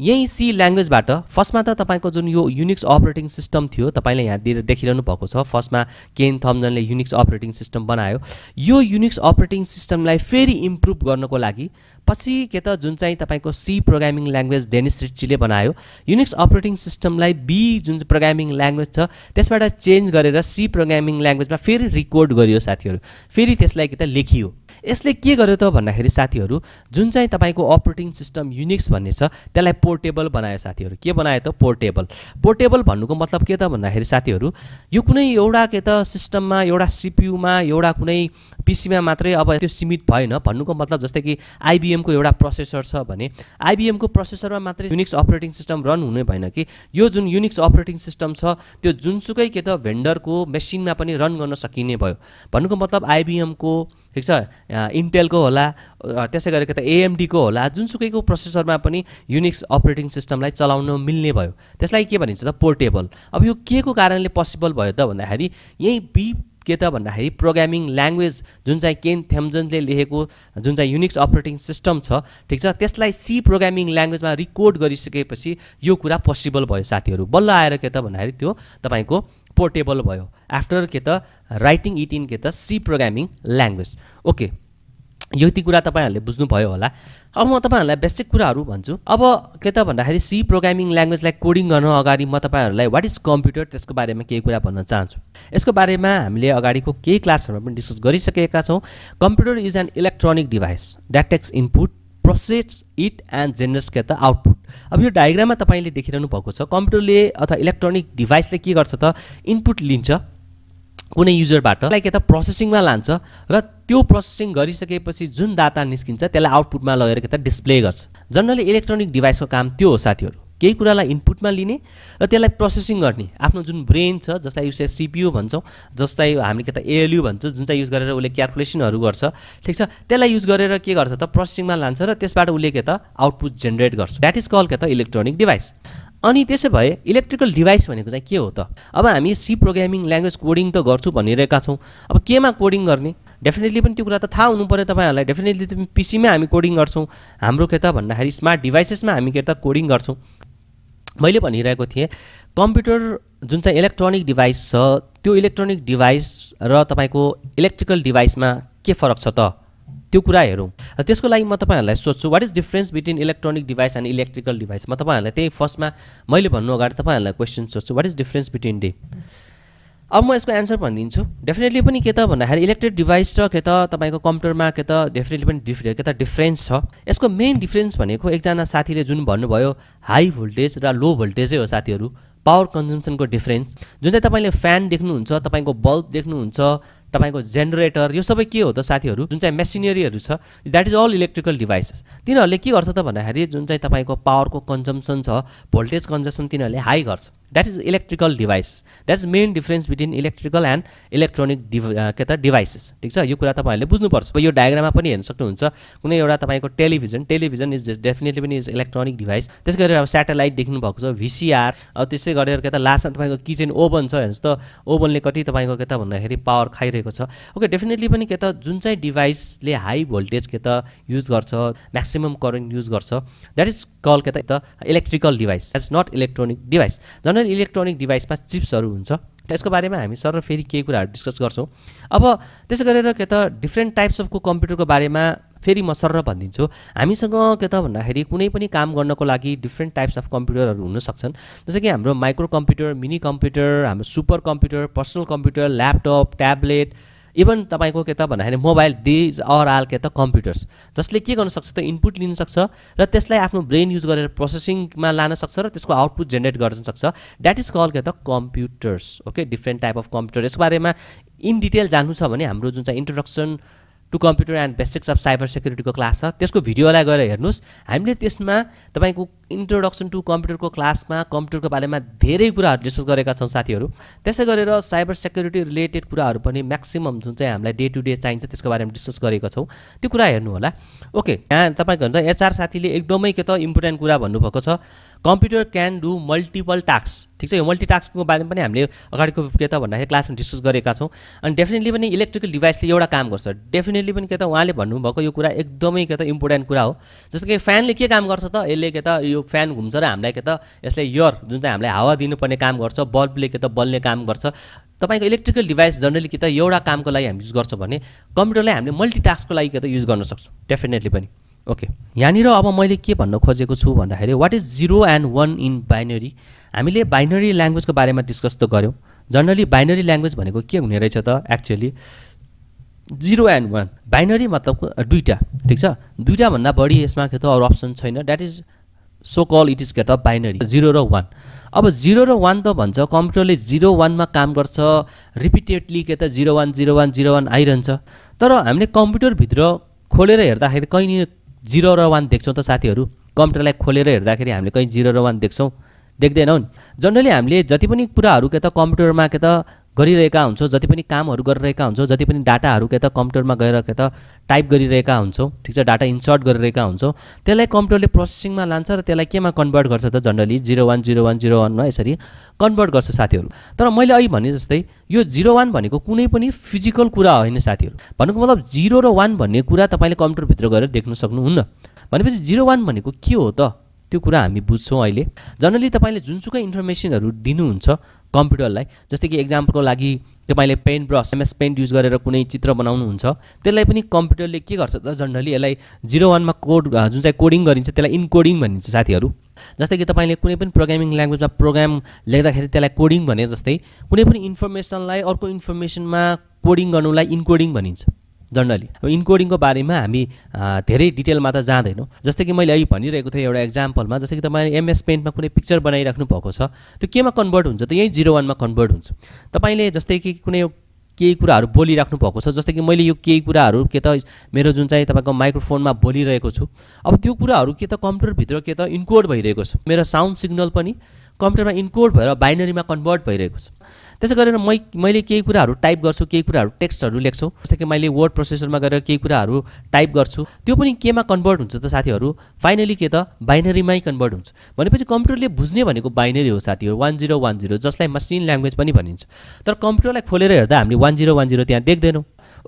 यही सी ल्याङ्ग्वेजबाट फर्स्टमा त तपाईँको जुन यो युनिक्स अपरेटिङ सिस्टम थियो तपाईँले यहाँ दिएर देखिरहनु भएको छ फर्स्टमा केन थम्जनले युनिक्स अपरेटिङ सिस्टम बनायो यो युनिक्स अपरेटिङ सिस्टमलाई फेरि इम्प्रुभ गर्नको लागि पछि के त जुन चाहिँ तपाईँको सी प्रोग्रामिङ ल्याङ्ग्वेज डेनिस रिचीले बनायो युनिक्स अपरेटिङ सिस्टमलाई बी जुन प्रोग्रामिङ ल्याङ्ग्वेज छ त्यसबाट चेन्ज गरेर सी प्रोग्रामिङ ल्याङ्ग्वेजमा फेरि रिकोर्ड गरियो साथीहरू फेरि त्यसलाई के त लेखियो यसले के गर्यो त भन्दाखेरि साथीहरू जुन चाहिँ तपाईँको अपरेटिङ सिस्टम युनिक्स भन्ने छ त्यसलाई पोर्टेबल बनायो साथीहरू के बनायो त पोर्टेबल पोर्टेबल भन्नुको मतलब के त भन्दाखेरि साथीहरू यो कुनै एउटा के त सिस्टममा एउटा सिपियुमा एउटा कुनै पिसीमा मात्रै अब त्यो सीमित भएन भन्नुको मतलब जस्तै कि आइबिएमको एउटा प्रोसेसर छ भने आइबिएमको प्रोसेसरमा मात्रै युनिक्स अपरेटिङ सिस्टम रन हुने भएन कि यो जुन युनिक्स अपरेटिङ सिस्टम छ त्यो जुनसुकै के त भेन्डरको मेसिनमा पनि रन गर्न सकिने भयो भन्नुको मतलब आइबिएमको ठिक छ इन्टेलको होला त्यसै गरेको त एएमडीको होला जुनसुकैको प्रोसेसरमा पनि युनिक्स अपरेटिङ सिस्टमलाई चलाउन मिल्ने भयो त्यसलाई के भनिन्छ त पोर्टेबल अब यो के को कारणले पोसिबल भयो त भन्दाखेरि यही बी के त भन्दाखेरि प्रोग्रामिङ ल्याङ्ग्वेज जुन चाहिँ केन थेम्जनले लेखेको जुन चाहिँ युनिक्स अपरेटिङ सिस्टम छ ठिक छ त्यसलाई सी प्रोग्रामिङ ल्याङ्ग्वेजमा रिकोड गरिसकेपछि यो कुरा पोसिबल भयो साथीहरू बल्ल आएर के त भन्दाखेरि त्यो तपाईँको पोर्टेबल भयो आफ्टर के त राइटिङ इट इन के त सी प्रोग्रामिङ ल्याङ्ग्वेज ओके यति कुरा तपाईँहरूले बुझ्नुभयो होला अब म तपाईँहरूलाई बेसिक कुराहरू भन्छु अब के त भन्दाखेरि सी प्रोग्रामिङ ल्याङ्ग्वेजलाई कोडिङ गर्न अगाडि म तपाईँहरूलाई वाट इज कम्प्युटर त्यसको बारेमा केही कुरा भन्न चाहन्छु यसको बारेमा हामीले अगाडिको केही क्लासहरूमा पनि डिस्कस गरिसकेका छौँ computer is an electronic device that takes input process it and generates के त आउटपुट अब यो डायग्राममा तपाईँले देखिरहनु भएको छ कम्प्युटरले अथवा इलेक्ट्रोनिक डिभाइसले के गर्छ त इनपुट लिन्छ कुनै युजरबाट के त प्रोसेसिङमा लान्छ र त्यो प्रोसेसिङ गरिसकेपछि जुन डाटा निस्किन्छ त्यसलाई आउटपुटमा लगेर के त डिस्प्ले गर्छ जनरली इलेक्ट्रोनिक डिभाइसको काम त्यो हो साथीहरू केही कुरालाई इनपुटमा लिने र त्यसलाई प्रोसेसिङ गर्ने आफ्नो जुन ब्रेन छ जसलाई युज सिपियु भन्छौँ जसलाई हामी के त एएलयु भन्छौँ जुन चाहिँ युज गरेर उसले क्यालकुलेसनहरू गर्छ ठिक छ त्यसलाई युज गरेर के गर्छ त प्रोसेसिङमा लान्छ र त्यसबाट उसले के त आउटपुट जेनेरेट गर्छ द्याट इज कल के त इलेक्ट्रोनिक डिभाइस अनि त्यसै भए इलेक्ट्रिकल डिभाइस भनेको चाहिँ के हो त अब हामी सी प्रोग्रामिङ ल्याङ्ग्वेज कोडिङ त गर्छु भनिरहेका छौँ अब केमा कोडिङ गर्ने डेफिनेटली पनि त्यो कुरा त थाहा हुनु पऱ्यो तपाईँहरूलाई डेफिनेटली पिसीमै हामी कोडिङ गर्छौँ हाम्रो के त भन्दाखेरि स्मार्ट डिभाइसेसमा हामी के त कोडिङ गर्छौँ मैले भनिरहेको थिएँ कम्प्युटर जुन चाहिँ इलेक्ट्रोनिक डिभाइस छ त्यो इलेक्ट्रोनिक डिभाइस र तपाईँको इलेक्ट्रिकल डिभाइसमा के फरक छ त त्यो कुरा हेरौँ त्यसको लागि म तपाईँहरूलाई सोध्छु what is difference between electronic device and electrical device म तपाईँहरूलाई त्यही फर्स्टमा मैले भन्नु अगाडि तपाईँहरूलाई क्वेसन सोध्छु what is difference between the अब म यसको एन्सर भनिदिन्छु डेफिनेटली पनि के त भन्दाखेरि इलेक्ट्रिक डिभाइस र के त तपाईँको कम्प्युटरमा के त डेफिनेटली पनि डिफ के त डिफ्रेन्स छ यसको मेन डिफ्रेन्स भनेको एकजना साथीले जुन भन्नुभयो हाई भोल्टेज र लो भोल्टेजै हो साथीहरू पावर कन्जम्सनको डिफ्रेन्स जुन चाहिँ तपाईँले फ्यान देख्नुहुन्छ तपाईँको बल्ब देख्नुहुन्छ तपाईँको जेनेरेटर यो सबै के हो त साथीहरू जुन चाहिँ मेसिनेरीहरू छ that is all electrical devices तिनीहरूले के गर्छ त भन्दाखेरि जुन चाहिँ तपाईँको पावरको कन्जम्सन छ भोल्टेज कन्जम्सन तिनीहरूले हाई गर्छ that is electrical devices that is main difference between electrical and electronic डि के त डिभाइसेस ठिक छ यो कुरा तपाईँहरूले बुझ्नुपर्छ यो डायग्राममा पनि हेर्न सक्नुहुन्छ कुनै एउटा तपाईँको टेलिभिजन टेलिभिजन इज डेफिनेटली पनि इज इलेक्ट्रोनिक डिभाइस त्यस गरेर अब सेटेलाइट देख्नु भएको छ भिसिआर अब त्यसै गरेर के त लास्टमा तपाईँको किचन ओभन छ हेर्नुहोस् त ओभनले कति तपाईँको के त भन्दाखेरि पावर खाइरहेको छ ओके डेफिनेटली पनि के त जुन चाहिँ डिभाइसले हाई भोल्टेज के त युज गर्छ म्याक्सिमम् करेन्ट युज गर्छ द्याट इज कल के त electrical device that is not electronic device झन् जुनल इलेक्ट्रोनिक डिभाइसमा चिप्सहरू हुन्छ त्यसको बारेमा हामी सर फेरि केही कुराहरू डिस्कस गर्छौँ अब त्यसो गरेर के त डिफ्रेन्ट टाइप्स अफको कम्प्युटरको बारेमा फेरि म सर भनिदिन्छु हामीसँग के त भन्दाखेरि कुनै पनि काम गर्नको लागि डिफ्रेन्ट टाइप्स अफ कम्प्युटरहरू हुन सक्छन् जस्तै कि हाम्रो माइक्रो कम्प्युटर मिनी कम्प्युटर हाम्रो super computer personal computer laptop tablet even तपाईँको के त भन्दाखेरि मोबाइल दिज अर आल के त कम्प्युटर्स जसले के गर्न सक्छ त इनपुट लिन सक्छ र त्यसलाई आफ्नो ब्रेन युज गरेर प्रोसेसिङमा लान सक्छ र त्यसको आउटपुट जेनेरेट गर्न सक्छ द्याट इज कल के त computers okay different type of computer यसको बारेमा इन डिटेल जान्नु छ भने हाम्रो जुन चाहिँ introduction to computer and basics of cyber सेक्युरिटीको क्लास छ त्यसको भिडियोलाई गएर हेर्नुहोस् हामीले त्यसमा तपाईँको इन्ट्रोडक्सन टु कम्प्युटरको क्लासमा कम्प्युटरको बारेमा धेरै कुराहरू डिस्कस गरेका छौँ साथीहरू त्यसै गरेर साइबर सेक्युरिटी रिलेटेड कुराहरू पनि म्याक्सिमम् जुन चाहिँ हामीलाई डे टु डे चाहिन्छ त्यसको बारेमा डिस्कस गरेका छौँ त्यो कुरा हेर्नु होला ओके यहाँ तपाईँको भन्दा एचआर साथीले एकदमै के त इम्पोर्टेन्ट कुरा भन्नुभएको छ computer can do multiple task ठिक छ यो मल्टिटास्कको बारेमा पनि हामीले अगाडिको के त भन्दाखेरि क्लासमा डिस्कस गरेका छौँ अनि डेफिनेटली पनि इलेक्ट्रिकल डिभाइसले एउटा काम गर्छ डेफिनेटली पनि के त उहाँले भन्नुभएको यो कुरा एकदमै के त इम्पोर्टेन्ट कुरा हो जस्तो कि फ्यानले के काम गर्छ त यसले के त यो फ्यान घुम्छ र हामीलाई के त यसले यर जुन चाहिँ हामीलाई हावा दिनुपर्ने काम गर्छ बल्बले के त बल्ने काम गर्छ तपाईँको इलेक्ट्रिकल डिभाइस जनरली कि त एउटा कामको लागि हामी युज गर्छौँ भने कम्प्युटरलाई हामीले मल्टिटास्कको लागि के त युज गर्न सक्छौँ डेफिनेटली पनि ओके यहाँनिर अब मैले के भन्न खोजेको छु भन्दाखेरि what is zero and one in binary हामीले बाइनरी ल्याङ्ग्वेजको बारेमा डिस्कस त गऱ्यौँ जनरली बाइनरी ल्याङ्ग्वेज भनेको के हुने रहेछ त actually zero and one binary मतलब दुईवटा ठिक छ दुईवटाभन्दा बढी यसमा के त अरू अप्सन छैन that is so call it is get a binary zero र वान अब जिरो र वान त भन्छ कम्प्युटरले जिरो वानमा काम गर्छ रिपिटेडली के त zero one zero one zero one आइरहन्छ तर हामीले कम्प्युटरभित्र खोलेर हेर्दाखेरि कहीँ जिरो र वान देख्छौँ त साथीहरू कम्प्युटरलाई खोलेर हेर्दाखेरि हामीले कहीँ जिरो र वान देख्छौँ देख्दैनौँ नि जनरली हामीले जति पनि कुराहरू के त कम्प्युटरमा के त गरिरहेका हुन्छौँ जति पनि कामहरू गरिरहेका हुन्छौँ जति पनि डाटाहरू के त कम्प्युटरमा गएर के त टाइप गरिरहेका हुन्छौँ ठिक छ डाटा इन्सर्ट गरिरहेका हुन्छौँ त्यसलाई कम्प्युटरले प्रोसेसिङमा लान्छ र त्यसलाई केमा कन्भर्ट गर्छ त generally zero one zero one zero वानमा यसरी कन्भर्ट गर्छ साथीहरू तर मैले अहिले भने जस्तै यो जिरो वान भनेको कुनै पनि फिजिकल कुरा होइन साथीहरू भनेको मतलब जिरो र वान भन्ने कुरा तपाईँले कम्प्युटरभित्र गएर देख्न सक्नुहुन्न भनेपछि जिरो वान भनेको के हो त त्यो कुरा हामी बुझ्छौँ अहिले जनरली तपाईँले जुनसुकै इन्फर्मेसनहरू दिनुहुन्छ कम्प्युटरलाई जस्तै कि इक्जाम्पलको लागि तपाईँले paint brush MS paint use गरेर कुनै चित्र बनाउनुहुन्छ त्यसलाई पनि कम्प्युटरले के गर्छ त जनरली यसलाई जिरो वानमा कोड जुन चाहिँ कोडिङ गरिन्छ त्यसलाई इन्कोडिङ भनिन्छ साथीहरू जस्तै कि तपाईँले कुनै पनि प्रोग्रामिङ ल्याङ्ग्वेजमा प्रोग्राम लेख्दाखेरि त्यसलाई कोडिङ भने जस्तै कुनै पनि इन्फर्मेसनलाई अर्को इन्फर्मेसनमा कोडिङ गर्नुलाई इन्कोडिङ भनिन्छ जर्नली अब इन्कोडिङको बारेमा हामी धेरै डिटेलमा त जाँदैनौँ जस्तै कि मैले अहिले भनिरहेको थिएँ एउटा इक्जाम्पलमा जस्तै कि तपाईँले एमएस पेन्टमा कुनै पिक्चर बनाइराख्नु भएको छ त्यो केमा कन्भर्ट हुन्छ त यहीँ जिरो वानमा कन्भर्ट हुन्छ तपाईँले जस्तै कि कुनै केही कुराहरू बोलिराख्नु भएको छ जस्तै कि मैले यो केही कुराहरू के त मेरो जुन चाहिँ तपाईँको माइक्रोफोनमा बोलिरहेको छु अब त्यो कुराहरू के त कम्प्युटरभित्र के त इन्कोड भइरहेको छ मेरो साउन्ड सिग्नल पनि कम्प्युटरमा इन्कोड भएर बाइनरीमा कन्भर्ट भइरहेको छ त्यसो गरेर मै मैले केही कुराहरू टाइप गर्छु केही कुराहरू टेक्स्टहरू लेख्छु जस्तै कि मैले वर्ड प्रोसेसरमा गएर केही कुराहरू टाइप गर्छु त्यो पनि केमा कन्भर्ट हुन्छ त साथीहरू फाइनली के त बाइनरीमै कन्भर्ट हुन्छ भनेपछि कम्प्युटरले बुझ्ने भनेको बाइनरी हो साथीहरू वान जिरो वान जिरो जसलाई मसिन ल्याङ्ग्वेज पनि भनिन्छ तर कम्प्युटरलाई खोलेर हेर्दा हामीले वान जिरो वान जिरो त्यहाँ देख्दैनौँ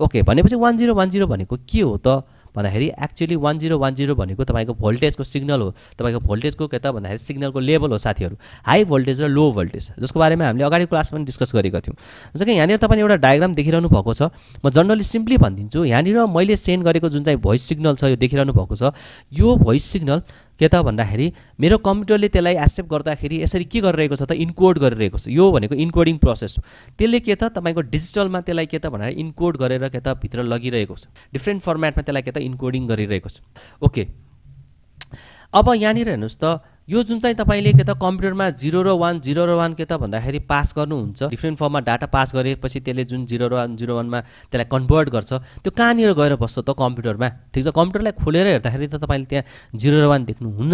ओके भनेपछि वान जिरो वान जिरो भनेको के हो त भन्दाखेरि actually one zero one zero भनेको तपाईँको भोल्टेजको सिग्नल हो तपाईँको भोल्टेजको के त भन्दाखेरि सिग्नलको लेभल हो साथीहरू हाई भोल्टेज र लो भोल्टेज जसको बारेमा हामीले अगाडि क्लासमा पनि डिस्कस गरेको थियौँ जस्तो कि यहाँनिर तपाईँले एउटा डायग्राम देखिरहनु भएको छ म जनरली सिम्पली भनिदिन्छु यहाँनिर मैले सेन्ड गरेको जुन चाहिँ भोइस सिग्नल छ यो देखिरहनु भएको छ यो भोइस सिग्नल के त भन्दाखेरि मेरो कम्प्युटरले त्यसलाई एक्सेप्ट गर्दाखेरि यसरी के गरिरहेको छ त इन्कोड गरिरहेको छ यो भनेको इन्कोडिङ प्रोसेस हो त्यसले के त तपाईँको डिजिटलमा त्यसलाई के त भनेर इन्कोड गरेर के त भित्र लगिरहेको छ डिफ्रेन्ट फर्मेटमा त्यसलाई के त इन्कोडिङ गरिरहेको छ ओके अब यहाँनिर हेर्नुहोस् त यो जुन चाहिँ तपाईँले के त कम्प्युटरमा जिरो र वान जिरो र वान के त भन्दाखेरि पास गर्नुहुन्छ डिफ्रेन्ट फर्ममा डाटा पास गरेपछि त्यसले जुन जिरो र वान जिरो वानमा त्यसलाई कन्भर्ट गर्छ त्यो कहाँनिर गएर बस्छ त कम्प्युटरमा ठिक छ कम्प्युटरलाई खोलेर हेर्दाखेरि त तपाईँले त्यहाँ जिरो र वान देख्नुहुन्न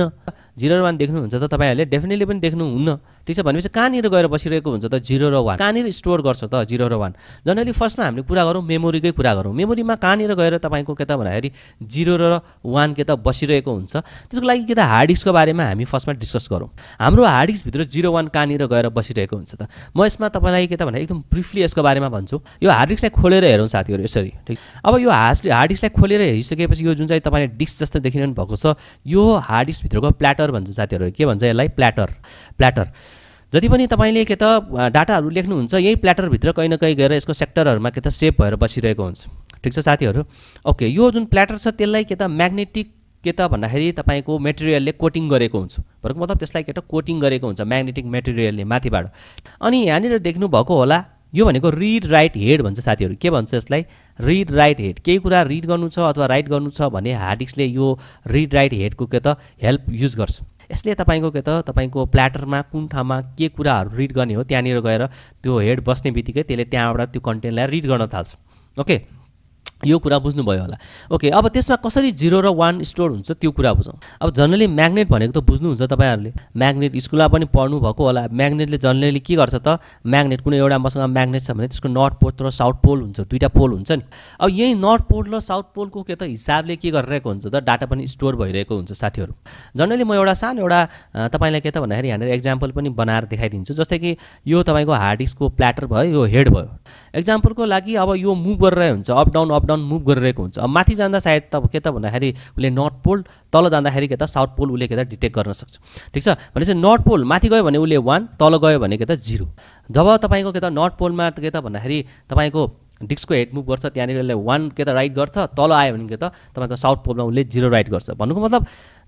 जिरो र वान देख्नुहुन्छ त तपाईँहरूले डेफिनेटली पनि देख्नुहुन्न ठिक छ भनेपछि कहाँनिर गएर बसिरहेको हुन्छ त जिरो र वान कहाँनिर स्टोर गर्छ त जिरो र वान जनरली फर्स्टमा हामीले कुरा गरौँ मेमोरीकै कुरा गरौँ मेमोरीमा कहाँनिर गएर तपाईँको के त भन्दाखेरि जिरो र वान के त बसिरहेको हुन्छ त्यसको लागि के त हार्ड डिस्कको बारेमा हामी फर्स्टमा डिस्कस गरौँ हाम्रो हार्ड डिस्कभित्र जिरो वान कहाँनिर गएर बसिरहेको हुन्छ त म यसमा तपाईँलाई के त भन्दा एकदम ब्रिफली यसको बारेमा भन्छु यो हार्ड डिस्कलाई खोलेर हेरौँ साथीहरू यसरी ठिक अब यो हार्ड हार्ड डिस्कलाई खोलेर हेरिसकेपछि यो जुन चाहिँ तपाईँले डिस्क जस्तो देखिरहनु भएको छ यो हार्ड डिस्कभित्रको प्ल्याटर प्लेटर भन्छ साथीहरू के भन्छ यसलाई प्ल्याटर प्ल्याटर जति पनि तपाईँले के त डाटाहरू लेख्नुहुन्छ यही प्ल्याटरभित्र कहीँ न कहीँ गएर यसको सेक्टरहरूमा के त सेप भएर बसिरहेको हुन्छ ठिक छ साथीहरू ओके यो जुन प्ल्याटर छ त्यसलाई के त म्याग्नेटिक के त भन्दाखेरि तपाईँको मेटेरियलले कोटिङ गरेको हुन्छ बरु मतलब त्यसलाई के त कोटिङ गरेको हुन्छ म्याग्नेटिक मेटेरियलले माथिबाट अनि यहाँनिर देख्नुभएको होला यो भनेको रिड राइट हेड भन्छ साथीहरू के भन्छ यसलाई रिड राइट हेड केही कुरा रिड गर्नु छ अथवा राइट गर्नु छ भने हार्डिक्सले यो रिड राइट हेडको के त हेल्प युज गर्छ यसले तपाईँको के त तपाईँको प्ल्याटरमा कुन ठाउँमा के कुराहरू रिड गर्ने हो त्यहाँनिर गएर त्यो हेड बस्ने बित्तिकै त्यसले त्यहाँबाट त्यो कन्टेन्टलाई रिड गर्न थाल्छ ओके यो कुरा बुझ्नुभयो होला ओके अब त्यसमा कसरी जिरो र वान स्टोर हुन्छ त्यो कुरा बुझौँ अब जनरली म्याग्नेट भनेको त बुझ्नुहुन्छ तपाईँहरूले म्याग्नेट स्कुलमा पनि पढ्नुभएको होला म्याग्नेटले जनरली के गर्छ त म्याग्नेट कुनै एउटा मसँग म्याग्नेट छ भने त्यसको नर्थ पोल र साउथ पोल हुन्छ दुइटा पोल हुन्छ नि अब यही नर्थ पोल र साउथ पोलको के त हिसाबले के गरिरहेको हुन्छ त डाटा पनि स्टोर भइरहेको हुन्छ साथीहरू जनरली म एउटा सानो एउटा तपाईँलाई के त भन्दाखेरि यहाँनिर एक्जाम्पल पनि बनाएर देखाइदिन्छु जस्तै कि यो तपाईँको हार्ड डिस्कको प्ल्याटर भयो यो हेड भयो एक्जाम्पलको लागि अब यो मुभ गरिरहेको हुन्छ up down up down move गरिरहेको हुन्छ अब माथि जाँदा सायद त के त भन्दाखेरि उसले नर्थ पोल तल जाँदाखेरि के त साउथ पोल उसले के त डिटेक्ट गर्न सक्छ ठिक छ भनेपछि नर्थ पोल माथि गयो भने उसले वान तल गयो भने के त जिरो जब तपाईँको के त नर्थ पोलमा के त भन्दाखेरि तपाईँको डिस्कको हेड मुभ गर्छ त्यहाँनिर उसले वान के त राइट गर्छ तल आयो भने के त तपाईँको साउथ पोलमा उसले जिरो राइट गर्छ भन्नुको मतलब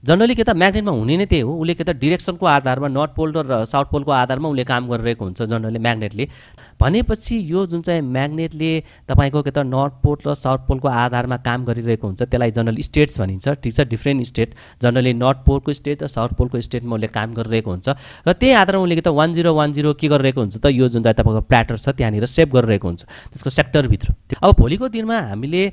जनरली के त म्याग्नेटमा हुने नै त्यही हो उसले के त डिरेक्सनको आधारमा नर्थ पोल र साउथ पोलको आधारमा उसले काम गरिरहेको हुन्छ जनरली म्याग्नेटले भनेपछि यो जुन चाहिँ म्याग्नेटले तपाईँको के त नर्थ पोल र साउथ पोलको आधारमा काम गरिरहेको हुन्छ त्यसलाई जनरली स्टेट्स भनिन्छ ठिक छ डिफ्रेन्ट स्टेट जनरली नर्थ पोलको स्टेट र साउथ पोलको स्टेटमा उसले काम गरिरहेको हुन्छ र त्यही आधारमा उसले के त वान जिरो वान जिरो के गरिरहेको हुन्छ त यो जुन चाहिँ तपाईँको प्ल्याटर छ त्यहाँनिर सेभ गरिरहेको हुन्छ त्यसको सेक्टरभित्र अब भोलिको दिनमा हामीले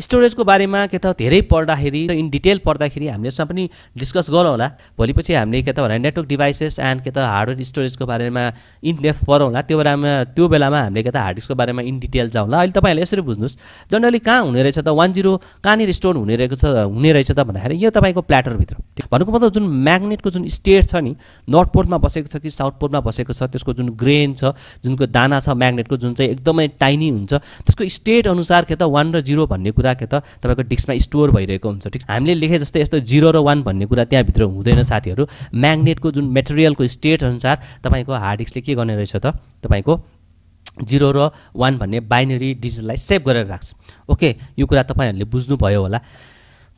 स्टोरेजको बारेमा के त धेरै पढ्दाखेरि इन डिटेल पढ्दाखेरि हामीले यसमा पनि डिस्कस गरौँ होला भोलि पछि हामीले के त भन्दा नेटवर्क डिभाइसेस एन्ड के त हार्डवेयर स्टोरेजको बारेमा इन डेप्थ पढौँला त्यो बेलामा त्यो बेलामा हामीले के त हार्ड डिस्कको बारेमा इन डिटेल जाउँला अहिले तपाईँहरूले यसरी बुझ्नुहोस् जनरली कहाँ हुने रहेछ त वान जिरो कहाँनिर स्टोर हुने रहेछ हुने रहेछ त भन्दाखेरि यो तपाईँको प्ल्याटरभित्र भन्नुको मतलब जुन म्याग्नेटको जुन स्टेट छ नि नर्थ पोर्टमा बसेको छ कि साउथ पोर्टमा बसेको छ त्यसको जुन ग्रेन छ जुनको दाना छ म्याग्नेटको जुन चाहिँ एकदमै टाइनी हुन्छ त्यसको स्टेट अनुसार के त वान र जिरो भन्ने कुरा के त तपाईँको डिस्कमा स्टोर भइरहेको हुन्छ ठिक हामीले लेखे जस्तै यस्तो जिरो र वान भन्ने कुरा त्यहाँभित्र हुँदैन साथीहरू म्याग्नेटको जुन मेटेरियलको स्टेट अनुसार तपाईँको हार्ड डिस्कले के गर्ने रहेछ त तपाईँको जिरो र वान भन्ने बाइनेरी डिजिटलाई सेभ गरेर राख्छ ओके यो कुरा तपाईँहरूले बुझ्नुभयो होला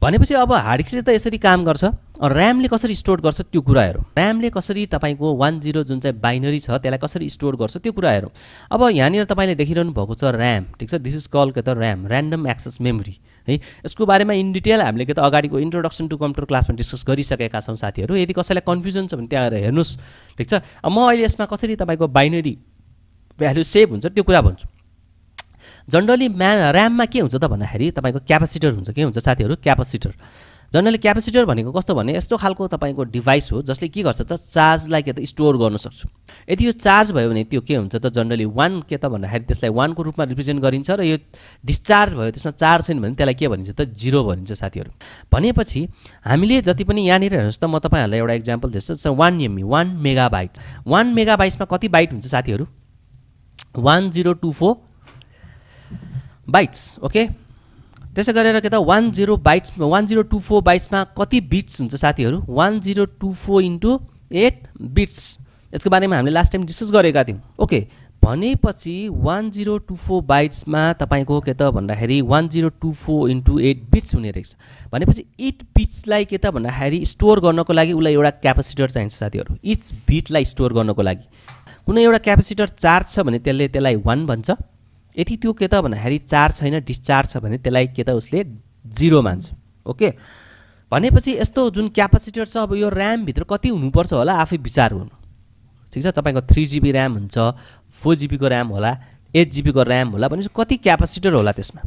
भनेपछि अब हार्ड डिस्कले त यसरी काम गर्छ ऱ्यामले कसरी स्टोर गर्छ त्यो कुरा कुराहरू ऱ्यामले कसरी तपाईँको वान जिरो जुन चाहिँ बाइनरी छ त्यसलाई कसरी स्टोर गर्छ त्यो कुरा कुराहरू अब यहाँनिर तपाईँले देखिरहनु भएको छ ऱ्याम ठिक छ दिस इज कल के त ऱ्याम ऱ्यान्डम एक्सेस मेमोरी है यसको बारेमा इन डिटेल हामीले के त अगाडिको इन्ट्रोडक्सन टु कम्प्युटर क्लासमा डिस्कस गरिसकेका छौँ साथीहरू यदि कसैलाई कन्फ्युजन छ भने त्यहाँ आएर हेर्नुहोस् ठिक छ म अहिले यसमा कसरी तपाईँको बाइनरी भ्याल्यु सेभ हुन्छ त्यो कुरा भन्छु जनरली म्या ऱ्याममा के हुन्छ त भन्दाखेरि तपाईँको क्यापासिटर हुन्छ के हुन्छ साथीहरू क्यापासिटर जनरली क्यापेसिटर भनेको कस्तो भने यस्तो खालको तपाईँको डिभाइस हो जसले के गर्छ त चार्जलाई के त स्टोर गर्न सक्छ यदि यो चार्ज भयो भने त्यो के हुन्छ त जनरली वान के त भन्दाखेरि त्यसलाई वानको रूपमा रिप्रेजेन्ट गरिन्छ र यो डिस्चार्ज भयो त्यसमा चार्ज छैन भने त्यसलाई के भनिन्छ त जिरो भनिन्छ साथीहरू भनेपछि हामीले जति पनि यहाँनिर हेर्नुहोस् त म तपाईँहरूलाई एउटा इक्जाम्पल छ one MB one mega byte one mega बाइटमा कति बाइट हुन्छ साथीहरू one zero two four bytes okay त्यसै गरेर के त one zero bytes one zero two four बाइट्समा कति बिट्स हुन्छ साथीहरू one zero two four into eight bits यसको बारेमा हामीले लास्ट टाइम डिस्कस गरेका थियौँ ओके भनेपछि वान जिरो टू फोर बाइट्समा तपाईँको के त भन्दाखेरि one zero two four into eight bits हुने रहेछ भनेपछि इट बिट्सलाई के त भन्दाखेरि स्टोर गर्नको लागि उसलाई एउटा क्यापेसिटर चाहिन्छ साथीहरू इच बिटलाई स्टोर गर्नको लागि कुनै एउटा क्यापेसिटर चार्ज छ भने त्यसले त्यसलाई वान भन्छ यदि त्यो के त भन्दाखेरि चार्ज छैन डिस्चार्ज छ भने त्यसलाई के त उसले जिरो मान्छ ओके भनेपछि यस्तो जुन क्यापासिटर छ अब यो ऱ्यामभित्र कति हुनुपर्छ होला आफै विचार गर्नु ठिक छ तपाईँको थ्री जिबी ऱ्याम हुन्छ फोर जिबीको ऱ्याम होला एट जिबीको ऱ्याम होला भनेपछि कति क्यापासिटर होला त्यसमा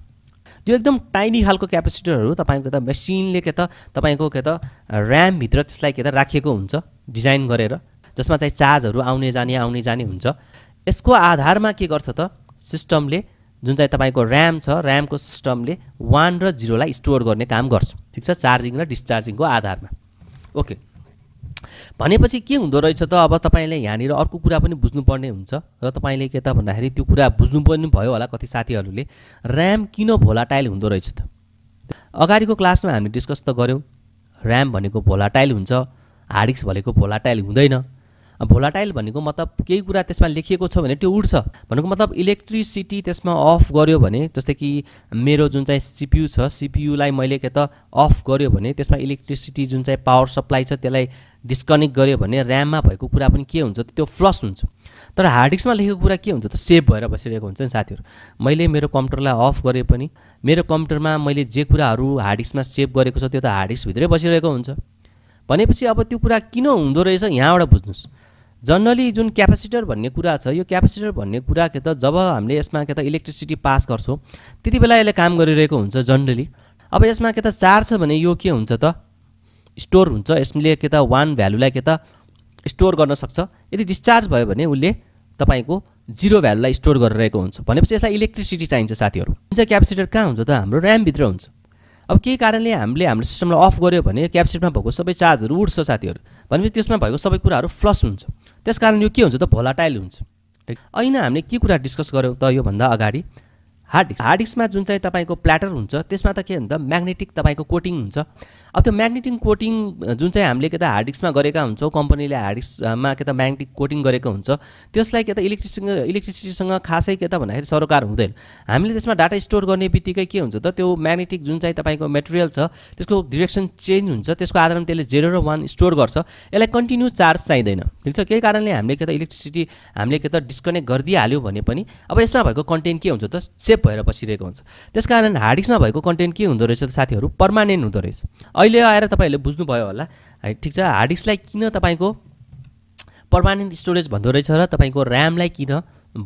त्यो एकदम टाइनी खालको क्यापासिटरहरू तपाईँको त मेसिनले के त तपाईँको के त ऱ्यामभित्र त्यसलाई के त राखिएको हुन्छ डिजाइन गरेर जसमा चाहिँ चार्जहरू आउने जाने आउने जाने हुन्छ यसको आधारमा के गर्छ त सिस्टमले जुन चाहिँ तपाईँको ऱ्याम छ ऱ्यामको सिस्टमले वान र जिरोलाई स्टोर गर्ने काम गर्छ ठिक छ चार्जिङ र डिस्चार्जिङको आधारमा ओके भनेपछि के हुँदो रहेछ त अब तपाईँले यहाँनिर अर्को कुरा पनि बुझ्नुपर्ने हुन्छ र तपाईँले के त भन्दाखेरि त्यो कुरा बुझ्नु पनि भयो होला कति साथीहरूले ऱ्याम किन भोलाटाइल हुँदो रहेछ त अगाडिको क्लासमा हामी डिस्कस त गऱ्यौँ ऱ्याम भनेको भोलाटाइल हुन्छ हार्ड डिस्क भनेको भोलाटाइल हुँदैन भोलाटाइल भनेको मतलब केही कुरा त्यसमा लेखिएको छ भने त्यो उड्छ भनेको मतलब इलेक्ट्रिसिटी त्यसमा अफ गऱ्यो भने जस्तै कि मेरो जुन चाहिँ सिपियु छ सिपियुलाई मैले के त अफ गऱ्यो भने त्यसमा इलेक्ट्रिसिटी जुन चाहिँ पावर सप्लाई छ त्यसलाई डिस्कनेक्ट गर्यो भने ऱ्याममा भएको कुरा पनि के हुन्छ त्यो फ्लस हुन्छ तर हार्ड डिस्कमा लेखेको कुरा के हुन्छ त सेभ भएर बसिरहेको हुन्छ नि साथीहरू मैले मेरो कम्प्युटरलाई अफ गरे पनि मेरो कम्प्युटरमा मैले जे कुराहरू हार्ड डिस्कमा सेभ गरेको छ त्यो त हार्ड डिस्कभित्रै बसिरहेको हुन्छ भनेपछि अब त्यो कुरा किन हुँदो रहेछ यहाँबाट बुझ्नुहोस् जनरली जुन क्यापेसिटर भन्ने कुरा छ यो क्यापेसिटर भन्ने कुरा के त जब हामीले यसमा के त इलेक्ट्रिसिटी पास गर्छौँ त्यति बेला यसले काम गरिरहेको हुन्छ जनरली अब यसमा के त चार्ज छ भने यो के हुन्छ त स्टोर हुन्छ यसले के त वान भ्यालुलाई के त स्टोर गर्न सक्छ यदि डिस्चार्ज भयो भने उसले तपाईँको जिरो भ्यालुलाई स्टोर गरिरहेको हुन्छ भनेपछि यसलाई इलेक्ट्रिसिटी चाहिन्छ साथीहरू जुन चाहिँ क्यापेसिटर कहाँ हुन्छ त हाम्रो ऱ्यामभित्र हुन्छ अब केही कारणले हामीले हाम्रो सिस्टमलाई अफ गऱ्यो भने क्यापेसिटरमा भएको सबै चार्जहरू उठ्छ साथीहरू भनेपछि त्यसमा भएको सबै कुराहरू फ्लस हुन्छ कारण यो के हुन्छ त भोलाटाइल हुन्छ ठिक अहिले हामीले के कुरा डिस्कस गऱ्यौँ त योभन्दा अगाडि हार्ड डिस्क हार्ड डिस्कमा जुन चाहिँ तपाईँको प्ल्याटर हुन्छ त्यसमा त के भन्दा म्याग्नेटिक तपाईँको कोटिङ हुन्छ अब त्यो म्याग्नेटिक कोटिङ जुन चाहिँ हामीले के त हार्ड डिस्कमा गरेका हुन्छौँ कम्पनीले हार्ड डिस्कमा के त म्याग्नेटिक कोटिङ गरेको हुन्छ त्यसलाई के त इलेक्ट्रिसिङ इलेक्ट्रिसिटीसँग खासै के त भन्दाखेरि सरोकार हुँदैन हामीले त्यसमा डाटा स्टोर गर्ने बित्तिकै के हुन्छ त त्यो म्याग्नेटिक जुन चाहिँ तपाईँको मेटेरियल छ त्यसको डिरेक्सन चेन्ज हुन्छ त्यसको आधारमा त्यसले जेरो र वान स्टोर गर्छ यसलाई कन्टिन्यू चार्ज चाहिँदैन ठिक छ केही कारणले हामीले के त इलेक्ट्रिसिटी हामीले के त डिस्कनेक्ट गरिदिइहाल्यो भने पनि अब यसमा भएको कन्टेन्ट के हुन्छ त स्टेप भएर बसिरहेको हुन्छ त्यसकारण हार्ड डिस्कमा भएको कन्टेन्ट के हुँदो रहेछ साथीहरू पर्मानेन्ट हुँदो रहेछ अहिले आएर तपाईँहरूले बुझ्नुभयो होला है ठिक छ हार्ड डिस्कलाई किन तपाईँको पर्मानेन्ट स्टोरेज भन्दो रहेछ र तपाईँको ऱ्यामलाई किन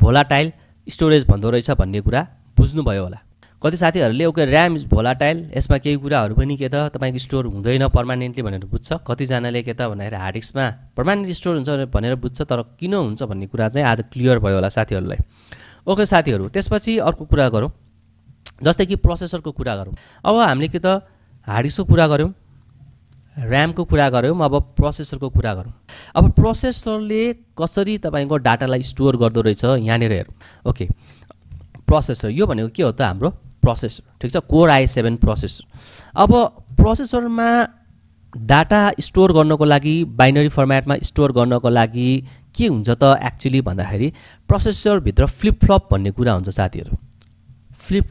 भोलाटाइल स्टोरेज भन्दो रहेछ भन्ने कुरा बुझ्नुभयो होला कति साथीहरूले ओके ऱ्याम इज भोलाटाइल यसमा केही कुराहरू पनि के त तपाईँको स्टोर हुँदैन पर्मानेन्टली भनेर बुझ्छ कतिजनाले के त भन्दाखेरि हार्ड डिस्कमा पर्मानेन्ट स्टोर हुन्छ भनेर बुझ्छ तर किन हुन्छ भन्ने कुरा चाहिँ आज क्लियर भयो होला साथीहरूलाई ओके साथीहरू त्यसपछि अर्को कुरा गरौँ जस्तै कि प्रोसेसरको कुरा गरौँ अब हामीले कि त हार्ड कुरा गऱ्यौँ ऱ्यामको कुरा गऱ्यौँ अब प्रोसेसरको कुरा गरौँ अब प्रोसेसरले कसरी तपाईँको डाटालाई स्टोर गर्दो रहेछ यहाँनिर हेरौँ ओके प्रोसेसर यो भनेको के हो त हाम्रो प्रोसेसर ठिक छ कोर आई सेभेन प्रोसेसर अब प्रोसेसरमा डाटा स्टोर गर्नको लागि बाइनरी फर्मेटमा स्टोर गर्नको लागि के हुन्छ त एक्चुली भन्दाखेरि प्रोसेसरभित्र फ्लप भन्ने कुरा हुन्छ साथीहरू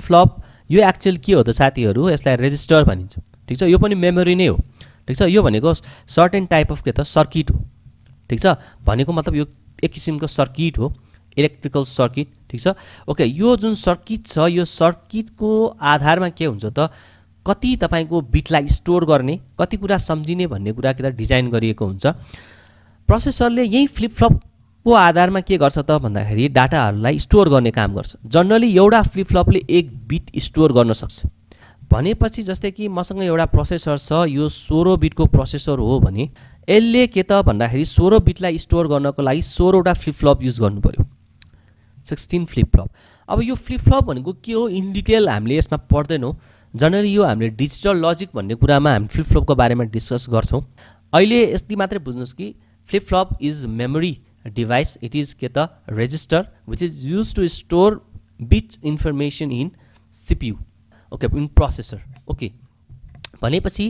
फ्लप यो एक्चुअल के हो त साथीहरू यसलाई रेजिस्टर भनिन्छ ठिक छ यो पनि मेमोरी नै हो ठिक छ यो भनेको सर्टेन टाइप अफ के त सर्किट हो ठिक छ भनेको मतलब यो एक किसिमको सर्किट हो इलेक्ट्रिकल सर्किट ठिक छ ओके यो जुन सर्किट छ यो सर्किटको आधारमा के हुन्छ त कति तपाईँको बिटलाई स्टोर गर्ने कति कुरा सम्झिने भन्ने कुरा के त डिजाइन गरिएको हुन्छ प्रोसेसरले यही फ्लिपफ्लपको आधारमा के गर्छ त भन्दाखेरि डाटाहरूलाई स्टोर गर्ने काम गर्छ जनरली एउटा फ्लिपफ्लपले एक बिट स्टोर गर्न सक्छ भनेपछि जस्तै कि मसँग एउटा प्रोसेसर छ यो सोह्र बिटको प्रोसेसर हो भने यसले के त भन्दाखेरि सोह्र बिटलाई स्टोर गर्नको लागि सोह्रवटा फ्लिपफ्लप युज गर्नु पऱ्यो सिक्सटिन फ्लिपफ्लप अब यो फ्लिपफ्लप भनेको के हो इन डिटेल हामीले यसमा पढ्दैनौँ जनरली यो हामीले डिजिटल लजिक भन्ने कुरामा हामी फ्लिपफ्लपको बारेमा डिस्कस गर्छौँ अहिले यति मात्रै बुझ्नुहोस् कि flip flop is memory device it is get the register which is used to store bits information in cpu okay in processor okay भनेपछि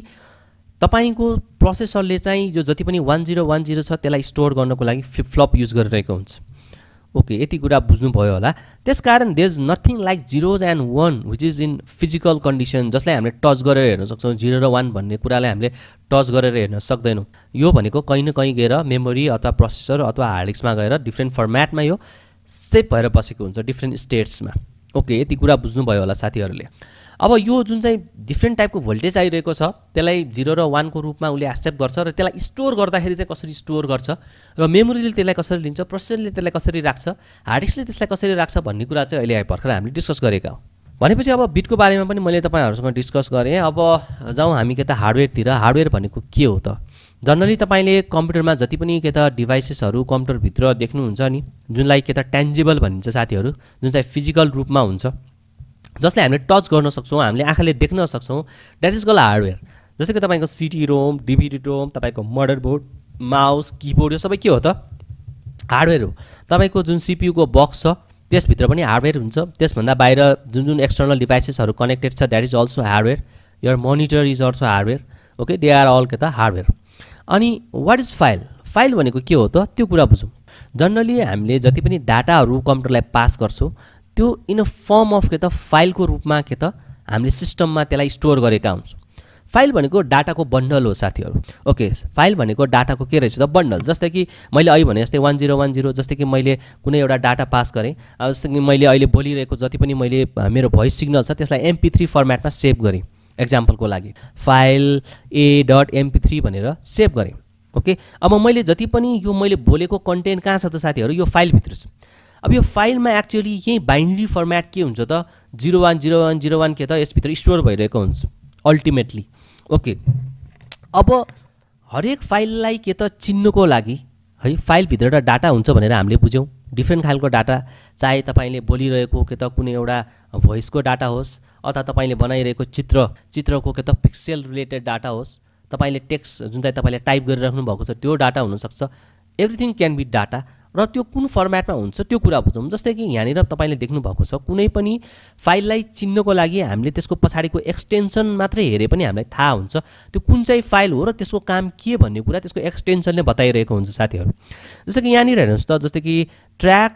तपाईँको प्रोसेसरले चाहिँ यो जति पनि वान जिरो वान जिरो छ त्यसलाई स्टोर गर्नको flip-flop युज गरिरहेको हुन्छ ओके यति कुरा बुझ्नुभयो होला त्यसकारण there is nothing like zeros and one which is in physical condition जसलाई हामीले टच गरेर हेर्न सक्छौँ जिरो र वान भन्ने कुरालाई हामीले टच गरेर हेर्न सक्दैनौँ यो भनेको कहीँ न कहीँ गएर मेमोरी अथवा प्रोसेसर अथवा हार्ड डिस्कमा गएर डिफ्रेन्ट फर्मेटमा यो सेभ भएर बसेको हुन्छ डिफ्रेन्ट स्टेट्समा ओके यति कुरा बुझ्नुभयो होला साथीहरूले अब यो जुन चाहिँ डिफ्रेन्ट टाइपको भोल्टेज आइरहेको छ त्यसलाई जिरो र वानको रूपमा उसले एक्सेप्ट गर्छ र त्यसलाई स्टोर गर्दाखेरि चाहिँ कसरी स्टोर गर्छ र मेमोरीले त्यसलाई कसरी लिन्छ प्रोसेसरले त्यसलाई कसरी राख्छ हार्ड डिस्कले त्यसलाई कसरी राख्छ भन्ने कुरा चाहिँ अहिले भर्खर हामीले डिस्कस गरेका हौँ भनेपछि अब बिटको बारेमा पनि मैले तपाईँहरूसँग डिस्कस गरेँ अब जाउँ हामी के त हार्डवेयरतिर हार्डवेयर भनेको के हो त जनरली तपाईँले कम्प्युटरमा जति पनि के त डिभाइसेसहरू कम्प्युटरभित्र देख्नुहुन्छ नि जुनलाई के त ट्यान्जेबल भनिन्छ साथीहरू जुन चाहिँ फिजिकल रूपमा हुन्छ जसले हामीले टच गर्न सक्छौँ हामीले आँखाले देख्न सक्छौँ द्याट इज कल हार्डवेयर जस्तै कि तपाईँको सिटी रोम डिभिडी रोम तपाईँको मर्डर माउस किबोर्ड यो सबै के हो त हार्डवेयर हो तपाईँको जुन सिपियुको बक्स छ त्यसभित्र पनि हार्डवेयर हुन्छ त्यसभन्दा बाहिर जुन जुन एक्सटर्नल डिभाइसेसहरू कनेक्टेड छ that is also hardware your monitor is also hardware okay they are all के त हार्डवेयर अनि वाट इज फाइल फाइल भनेको के हो त त्यो कुरा बुझौँ जनरली हामीले जति पनि डाटाहरू कम्प्युटरलाई पास गर्छौँ त्यो इन अ फर्म अफ के त फाइलको रूपमा के त हामीले सिस्टममा त्यसलाई स्टोर गरेका हुन्छौँ फाइल भनेको डाटाको बन्डल हो साथीहरू ओके फाइल भनेको डाटाको के रहेछ त बन्डल जस्तै कि मैले अहिले भने जस्तै वान जिरो वान जिरो जस्तै कि मैले कुनै एउटा डाटा पास गरेँ अब जस्तै कि मैले अहिले बोलिरहेको जति पनि मैले मेरो भोइस सिग्नल छ त्यसलाई एमपी थ्री फर्मेटमा सेभ गरेँ एक्जाम्पलको लागि file A dot MP three भनेर सेभ गरेँ ओके अब मैले जति पनि यो मैले बोलेको कन्टेन्ट कहाँ छ त साथीहरू यो फाइलभित्र छ अब यो फाइलमा एक्चुअली यहीँ बाइन्ड्री फर्मेट के हुन्छ त zero one zero one zero one के त यसभित्र स्टोर भइरहेको हुन्छ अल्टिमेटली ओके अब हरेक फाइललाई के त चिन्नुको लागि है फाइलभित्र एउटा डाटा हुन्छ भनेर हामीले बुझ्यौँ डिफ्रेन्ट खालको डाटा चाहे तपाईँले बोलिरहेको के त कुनै एउटा भोइसको डाटा होस् अथवा तपाईँले बनाइरहेको चित्र चित्रको के त पिक्सेल रिलेटेड डाटा होस् तपाईँले टेक्स्ट जुन चाहिँ तपाईँले टाइप गरिराख्नु भएको छ त्यो डाटा हुनसक्छ एभ्रिथिङ क्यान बी डाटा र त्यो कुन फर्मेटमा हुन्छ त्यो कुरा बुझौँ जस्तै कि यहाँनिर तपाईँले देख्नुभएको छ कुनै पनि फाइललाई चिन्नको लागि हामीले त्यसको पछाडिको एक्सटेन्सन मात्रै हेरे पनि हामीलाई थाहा हुन्छ त्यो कुन चाहिँ फाइल हो र त्यसको काम के भन्ने कुरा त्यसको एक्सटेन्सनले बताइरहेको हुन्छ साथीहरू जस्तै कि यहाँनिर हेर्नुहोस् त जस्तै कि track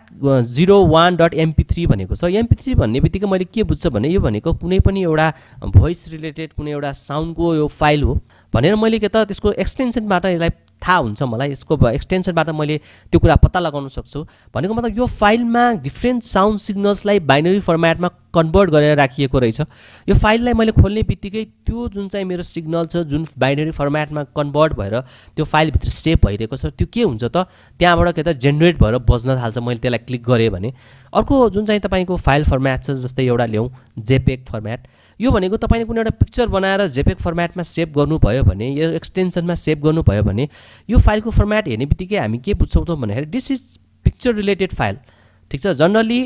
zero one dot MP three भनेको छ एमपी थ्री भन्ने बित्तिकै मैले के बुझ्छ भने यो भनेको कुनै पनि एउटा भोइस रिलेटेड कुनै एउटा साउन्डको यो फाइल हो भनेर मैले के त त्यसको एक्सटेन्सनबाट यसलाई थाहा हुन्छ मलाई यसको एक्सटेन्सनबाट मैले त्यो कुरा पत्ता लगाउन सक्छु भनेको मतलब यो फाइलमा डिफ्रेन्ट साउन्ड सिग्नल्सलाई बाइनरी फर्मेटमा कन्भर्ट गरेर राखिएको रहेछ यो फाइललाई मैले खोल्ने बित्तिकै त्यो जुन चाहिँ मेरो सिग्नल छ जुन बाइनरी फर्मेटमा कन्भर्ट भएर त्यो फाइलभित्र सेभ भइरहेको छ त्यो के हुन्छ त त्यहाँबाट के त जेनेरेट भएर बज्न थाल्छ मैले त्यसलाई क्लिक गरेँ भने अर्को जुन चाहिँ तपाईँको फाइल फर्म्याट छ जस्तै एउटा ल्याउँ जेपेक फर्म्याट यो भनेको तपाईँले कुनै एउटा पिक्चर बनाएर जेपेक फर्मेटमा सेभ गर्नुभयो भने यो एक्सटेन्सनमा सेभ गर्नुभयो भने यो फाइलको फर्मेट हेर्ने बित्तिकै हामी के बुझ्छौँ त भन्दाखेरि this is picture related file ठिक छ जनरली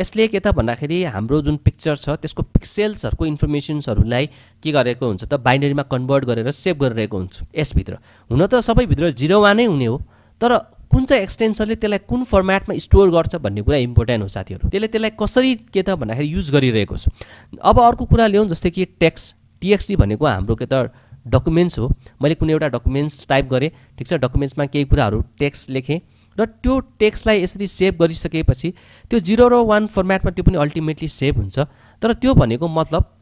यसले के त भन्दाखेरि हाम्रो जुन पिक्चर छ त्यसको पिक्सेल्सहरूको इन्फर्मेसन्सहरूलाई के गरेको हुन्छ त बाइनेरीमा कन्भर्ट गरेर सेभ गरिरहेको हुन्छ यसभित्र हुन त सबैभित्र जिरो वानै हुने हो तर कुन चाहिँ एक्सटेन्सनले त्यसलाई कुन फर्मेटमा स्टोर गर्छ भन्ने कुरा इम्पोर्टेन्ट हो साथीहरू त्यसले त्यसलाई कसरी के त भन्दाखेरि युज गरिरहेको छु अब अर्को कुरा ल्याउँ जस्तै कि टेक्स्ट टिएक्सडी भनेको हाम्रो के त डकुमेन्ट्स हो मैले कुनै एउटा डकुमेन्ट्स टाइप गरेँ ठिक छ डकुमेन्ट्समा केही कुराहरू टेक्स लेखेँ र त्यो टेक्स्टलाई यसरी सेभ गरिसकेपछि त्यो जिरो र वान फर्मेटमा त्यो पनि अल्टिमेटली सेभ हुन्छ तर त्यो भनेको मतलब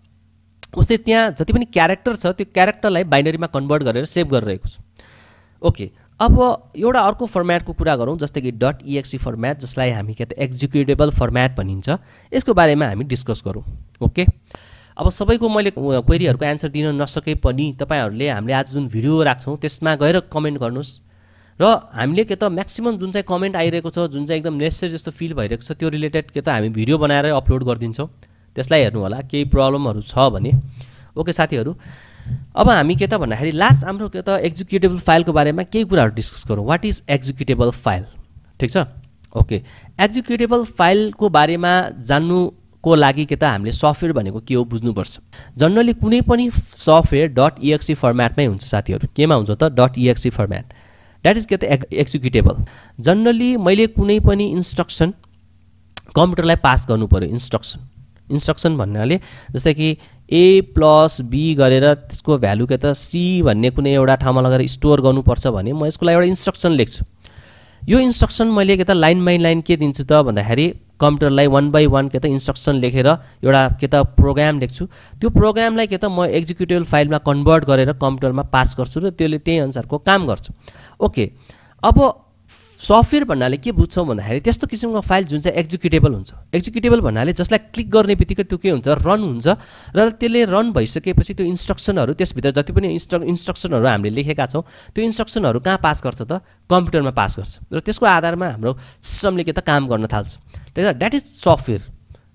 उसले त्यहाँ जति पनि क्यारेक्टर छ त्यो क्यारेक्टरलाई बाइनरीमा कन्भर्ट गरेर सेभ गरिरहेको छु ओके अब एउटा अर्को फर्म्याटको कुरा गरौँ जस्तै कि डट इएक्सी फर्म्याट जसलाई हामी के त एक्जिक्युटेबल फर्म्याट भनिन्छ यसको बारेमा हामी डिस्कस गरौँ ओके अब सबैको मैले क्वेरीहरूको एन्सर दिन नसके पनि तपाईँहरूले हामीले आज जुन भिडियो राख्छौँ त्यसमा गएर कमेन्ट गर्नुहोस् र हामीले के त म्याक्सिमम् जुन चाहिँ कमेन्ट आइरहेको छ जुन चाहिँ एकदम नेसेसरी जस्तो फिल भइरहेको छ त्यो रिलेटेड के त हामी भिडियो बनाएर अपलोड गरिदिन्छौँ त्यसलाई हेर्नु होला केही प्रब्लमहरू छ भने ओके साथीहरू अब हामी के त भन्दाखेरि लास्ट हाम्रो के त एक्जिक्युटेबल फाइलको बारेमा केही कुराहरू डिस्कस गरौँ वाट इज एक्जिक्युटेबल फाइल ठिक छ ओके एक्जिक्युटेबल फाइलको बारेमा जान्नुको लागि के त हामीले सफ्टवेयर भनेको के हो बुझ्नुपर्छ जनरली कुनै पनि सफ्टवेयर डट इएक्सी फर्मेटमै हुन्छ साथीहरू केमा हुन्छ त dot EXE format that is के त एक्जिक्युटेबल जनरली मैले कुनै पनि इन्स्ट्रक्सन कम्प्युटरलाई पास गर्नु पऱ्यो इन्स्ट्रक्सन इन्स्ट्रक्सन भन्नाले जस्तै कि ए प्लस बी गरेर त्यसको भ्यालु के त सी भन्ने कुनै एउटा ठाउँमा लगेर स्टोर गर्नुपर्छ भने म यसको लागि एउटा इन्स्ट्रक्सन लेख्छु यो इन्स्ट्रक्सन मैले के त लाइन बाई लाइन के दिन्छु त भन्दाखेरि कम्प्युटरलाई वान बाई वान के त इन्स्ट्रक्सन लेखेर एउटा के त प्रोग्राम लेख्छु त्यो प्रोग्रामलाई के त म एक्जिक्युटेबल फाइलमा कन्भर्ट गरेर कम्प्युटरमा पास गर्छु र त्यसले त्यही अनुसारको काम गर्छु ओके अब सफ्टवेयर भन्नाले के बुझ्छौँ भन्दाखेरि त्यस्तो किसिमको फाइल जुन चाहिँ एक्जिक्युटेबल हुन्छ एक्जिक्युटेबल भन्नाले जसलाई क्लिक गर्ने बित्तिकै त्यो के हुन्छ रन हुन्छ र त्यसले रन भइसकेपछि त्यो इन्स्ट्रक्सनहरू त्यसभित्र जति पनि इन्स्ट्र इन्स्ट्रक्सनहरू हामीले लेखेका छौँ त्यो इन्स्ट्रक्सनहरू कहाँ पास गर्छ त कम्प्युटरमा पास गर्छ र त्यसको आधारमा हाम्रो सिस्टमले के त काम गर्न थाल्छ त्यही त द्याट इज सफ्टवेयर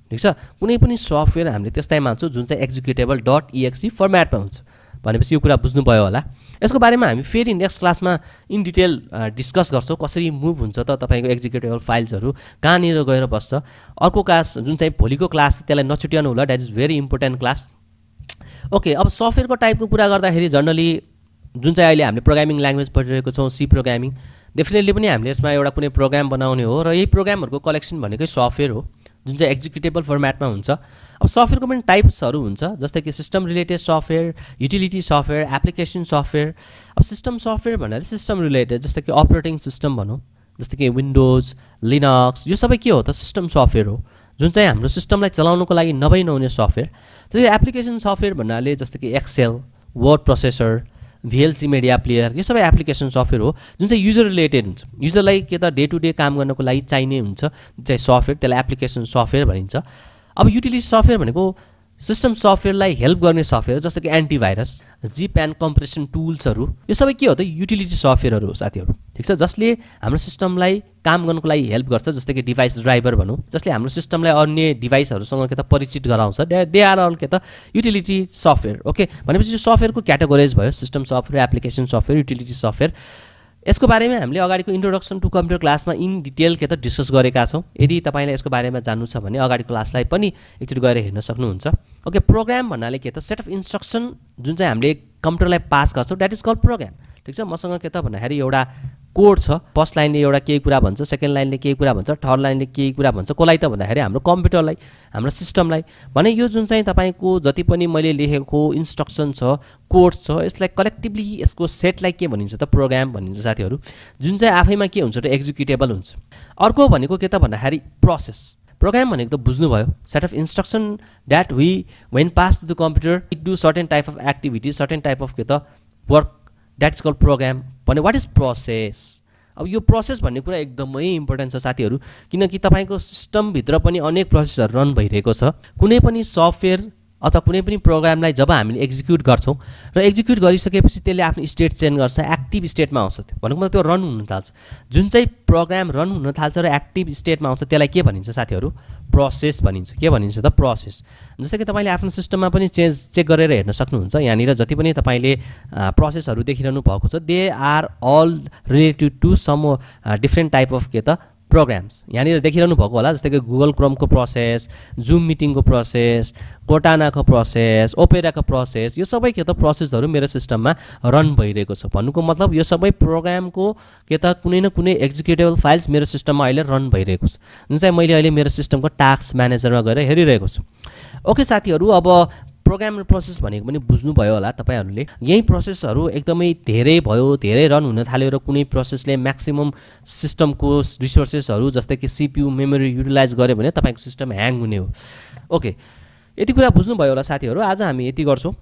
ठिक छ कुनै पनि सफ्टवेयर हामीले त्यस्तै मान्छौँ जुन चाहिँ एक्जिक्युटेबल डट इएक्सी फर्मेटमा हुन्छ भनेपछि यो कुरा बुझ्नुभयो होला यसको बारेमा हामी फेरि नेक्स्ट क्लासमा इन डिटेल डिस्कस गर्छौँ कसरी मुभ हुन्छ त तपाईँको एक्जिक्युटेबल फाइल्सहरू कहाँनिर गएर बस्छ अर्को क्लास जुन चाहिँ भोलिको क्लास त्यसलाई नछुट्याउनु होला that is very important class okay अब सफ्टवेयरको टाइपको कुरा गर्दाखेरि जनरली जुन चाहिँ अहिले हामीले प्रोग्रामिङ ल्याङ्ग्वेज पढिरहेको छौँ सी प्रोग्रामिङ डेफिनेटली पनि हामीले यसमा एउटा कुनै प्रोग्राम बनाउने हो र यही प्रोग्रामहरूको कलेक्सन भनेकै सफ्टवेयर हो जुन चाहिँ एक्जिक्युटेबल फर्मेटमा हुन्छ अब सफ्टवेयरको पनि टाइप्सहरू हुन्छ जस्तै कि system related software utility software application software अब सिस्टम सफ्टवेयर भन्नाले सिस्टम रिलेटेड जस्तै कि अपरेटिङ सिस्टम भनौँ जस्तै कि विन्डोज लिनक्स यो सबै के हो त सिस्टम सफ्टवेयर हो जुन चाहिँ हाम्रो सिस्टमलाई चलाउनुको लागि नभई नहुने सफ्टवेयर त्यसै एप्लिकेसन सफ्टवेयर भन्नाले जस्तै कि Excel word processor VLC media player यो सबै एप्लिकेसन सफ्टवेयर हो जुन चाहिँ युजर रिलेटेड हुन्छ युजरलाई के त डे टु डे काम गर्नको लागि चाहिने हुन्छ जुन चाहिँ सफ्टवेयर त्यसलाई एप्लिकेसन सफ्टवेयर भनिन्छ अब युटिलिटी सफ्टवेयर भनेको सिस्टम सफ्टवेयरलाई हेल्प गर्ने सफ्टवेयर जस्तो कि एन्टिभाइरस जिप एन्ड कम्प्रेसन टुल्सहरू यो सबै के हो त युटिलिटी सफ्टवेयरहरू हो साथीहरू ठिक छ जसले हाम्रो सिस्टमलाई काम गर्नुको लागि हेल्प गर्छ जस्तै कि डिभाइस ड्राइभर भनौँ जसले हाम्रो सिस्टमलाई अन्य डिभाइसहरूसँग के त परिचित गराउँछ दे आर अल के त युटिलिटी सफ्टवेयर ओके भनेपछि यो सफ्टवेयरको क्याटेगोराइज भयो system software application software utility software यसको बारेमा हामीले अगाडिको इन्ट्रोडक्सन टु कम्प्युटर क्लासमा इन डिटेल के त डिस्कस गरेका छौँ यदि तपाईँलाई यसको बारेमा जान्नु छ भने अगाडिको क्लासलाई पनि एकचोटि गएर हेर्न सक्नुहुन्छ ओके प्रोग्राम भन्नाले के त सेट अफ इन्स्ट्रक्सन जुन चाहिँ हामीले कम्प्युटरलाई पास गर्छौँ द्याट इज कल प्रोग्राम ठिक छ मसँग के त भन्दाखेरि एउटा कोड छ फर्स्ट लाइनले एउटा केही कुरा भन्छ सेकेन्ड लाइनले केही कुरा भन्छ थर्ड लाइनले केही कुरा भन्छ कसलाई त भन्दाखेरि हाम्रो कम्प्युटरलाई हाम्रो सिस्टमलाई भने यो जुन चाहिँ तपाईँको जति पनि मैले लेखेको इन्स्ट्रक्सन छ कोड छ यसलाई कलेक्टिभली यसको सेटलाई के भनिन्छ त प्रोग्राम भनिन्छ साथीहरू जुन चाहिँ आफैमा के हुन्छ त एक्जिक्युटेबल हुन्छ अर्को भनेको के त भन्दाखेरि प्रोसेस प्रोग्राम भनेको त बुझ्नुभयो set of instruction that we when pass to the computer it do certain type of activities certain type of के त वर्क द्याट्स कल प्रोग्राम भने वाट इज प्रोसेस अब यो प्रोसेस भन्ने कुरा एकदमै इम्पोर्टेन्ट छ साथीहरू किनकि तपाईँको सिस्टमभित्र पनि अनेक प्रोसेसहरू रन भइरहेको छ कुनै पनि सफ्टवेयर अथवा कुनै पनि प्रोग्रामलाई जब हामीले एक्जिक्युट गर्छौँ र एक्जिक्युट गरिसकेपछि त्यसले आफ्नो स्टेट चेन्ज गर्छ एक्टिभ स्टेटमा आउँछ त्यो भनेको मतलब त्यो रन हुन थाल्छ जुन चाहिँ प्रोग्राम रन हुन थाल्छ र एक्टिभ स्टेटमा आउँछ त्यसलाई के भनिन्छ साथीहरू प्रोसेस भनिन्छ के भनिन्छ त प्रोसेस जस्तै कि तपाईँले आफ्नो सिस्टममा पनि चेन्ज चेक गरेर हेर्न सक्नुहुन्छ यहाँनिर जति पनि तपाईँले प्रोसेसहरू देखिरहनु भएको छ they are all related to some different type of के त प्रोग्राम्स यहाँनिर देखिरहनु भएको होला जस्तै कि गुगल क्रमको प्रोसेस जुम मिटिङको प्रोसेस कोटानाको प्रोसेस ओपेराको प्रोसेस यो सबै के त प्रोसेसहरू मेरो सिस्टममा रन भइरहेको छ भन्नुको मतलब यो सबै प्रोग्रामको के त कुनै न कुनै एक्जिक्युटेबल फाइल्स मेरो सिस्टममा अहिले रन भइरहेको छ जुन चाहिँ मैले अहिले मेरो सिस्टमको टास्क म्यानेजरमा गएर हेरिरहेको छु ओके साथीहरू अब प्रोग्राम प्रोसेस भनेको पनि बुझ्नुभयो होला तपाईँहरूले यही प्रोसेसहरू एकदमै धेरै भयो धेरै रन हुन थाल्यो र कुनै प्रोसेसले म्याक्सिमम् सिस्टमको रिसोर्सेसहरू जस्तै कि सिपियु मेमोरी युटिलाइज गर्यो भने तपाईँको सिस्टम ह्याङ हुने हो ओके यति कुरा बुझ्नुभयो होला साथीहरू आज हामी यति गर्छौँ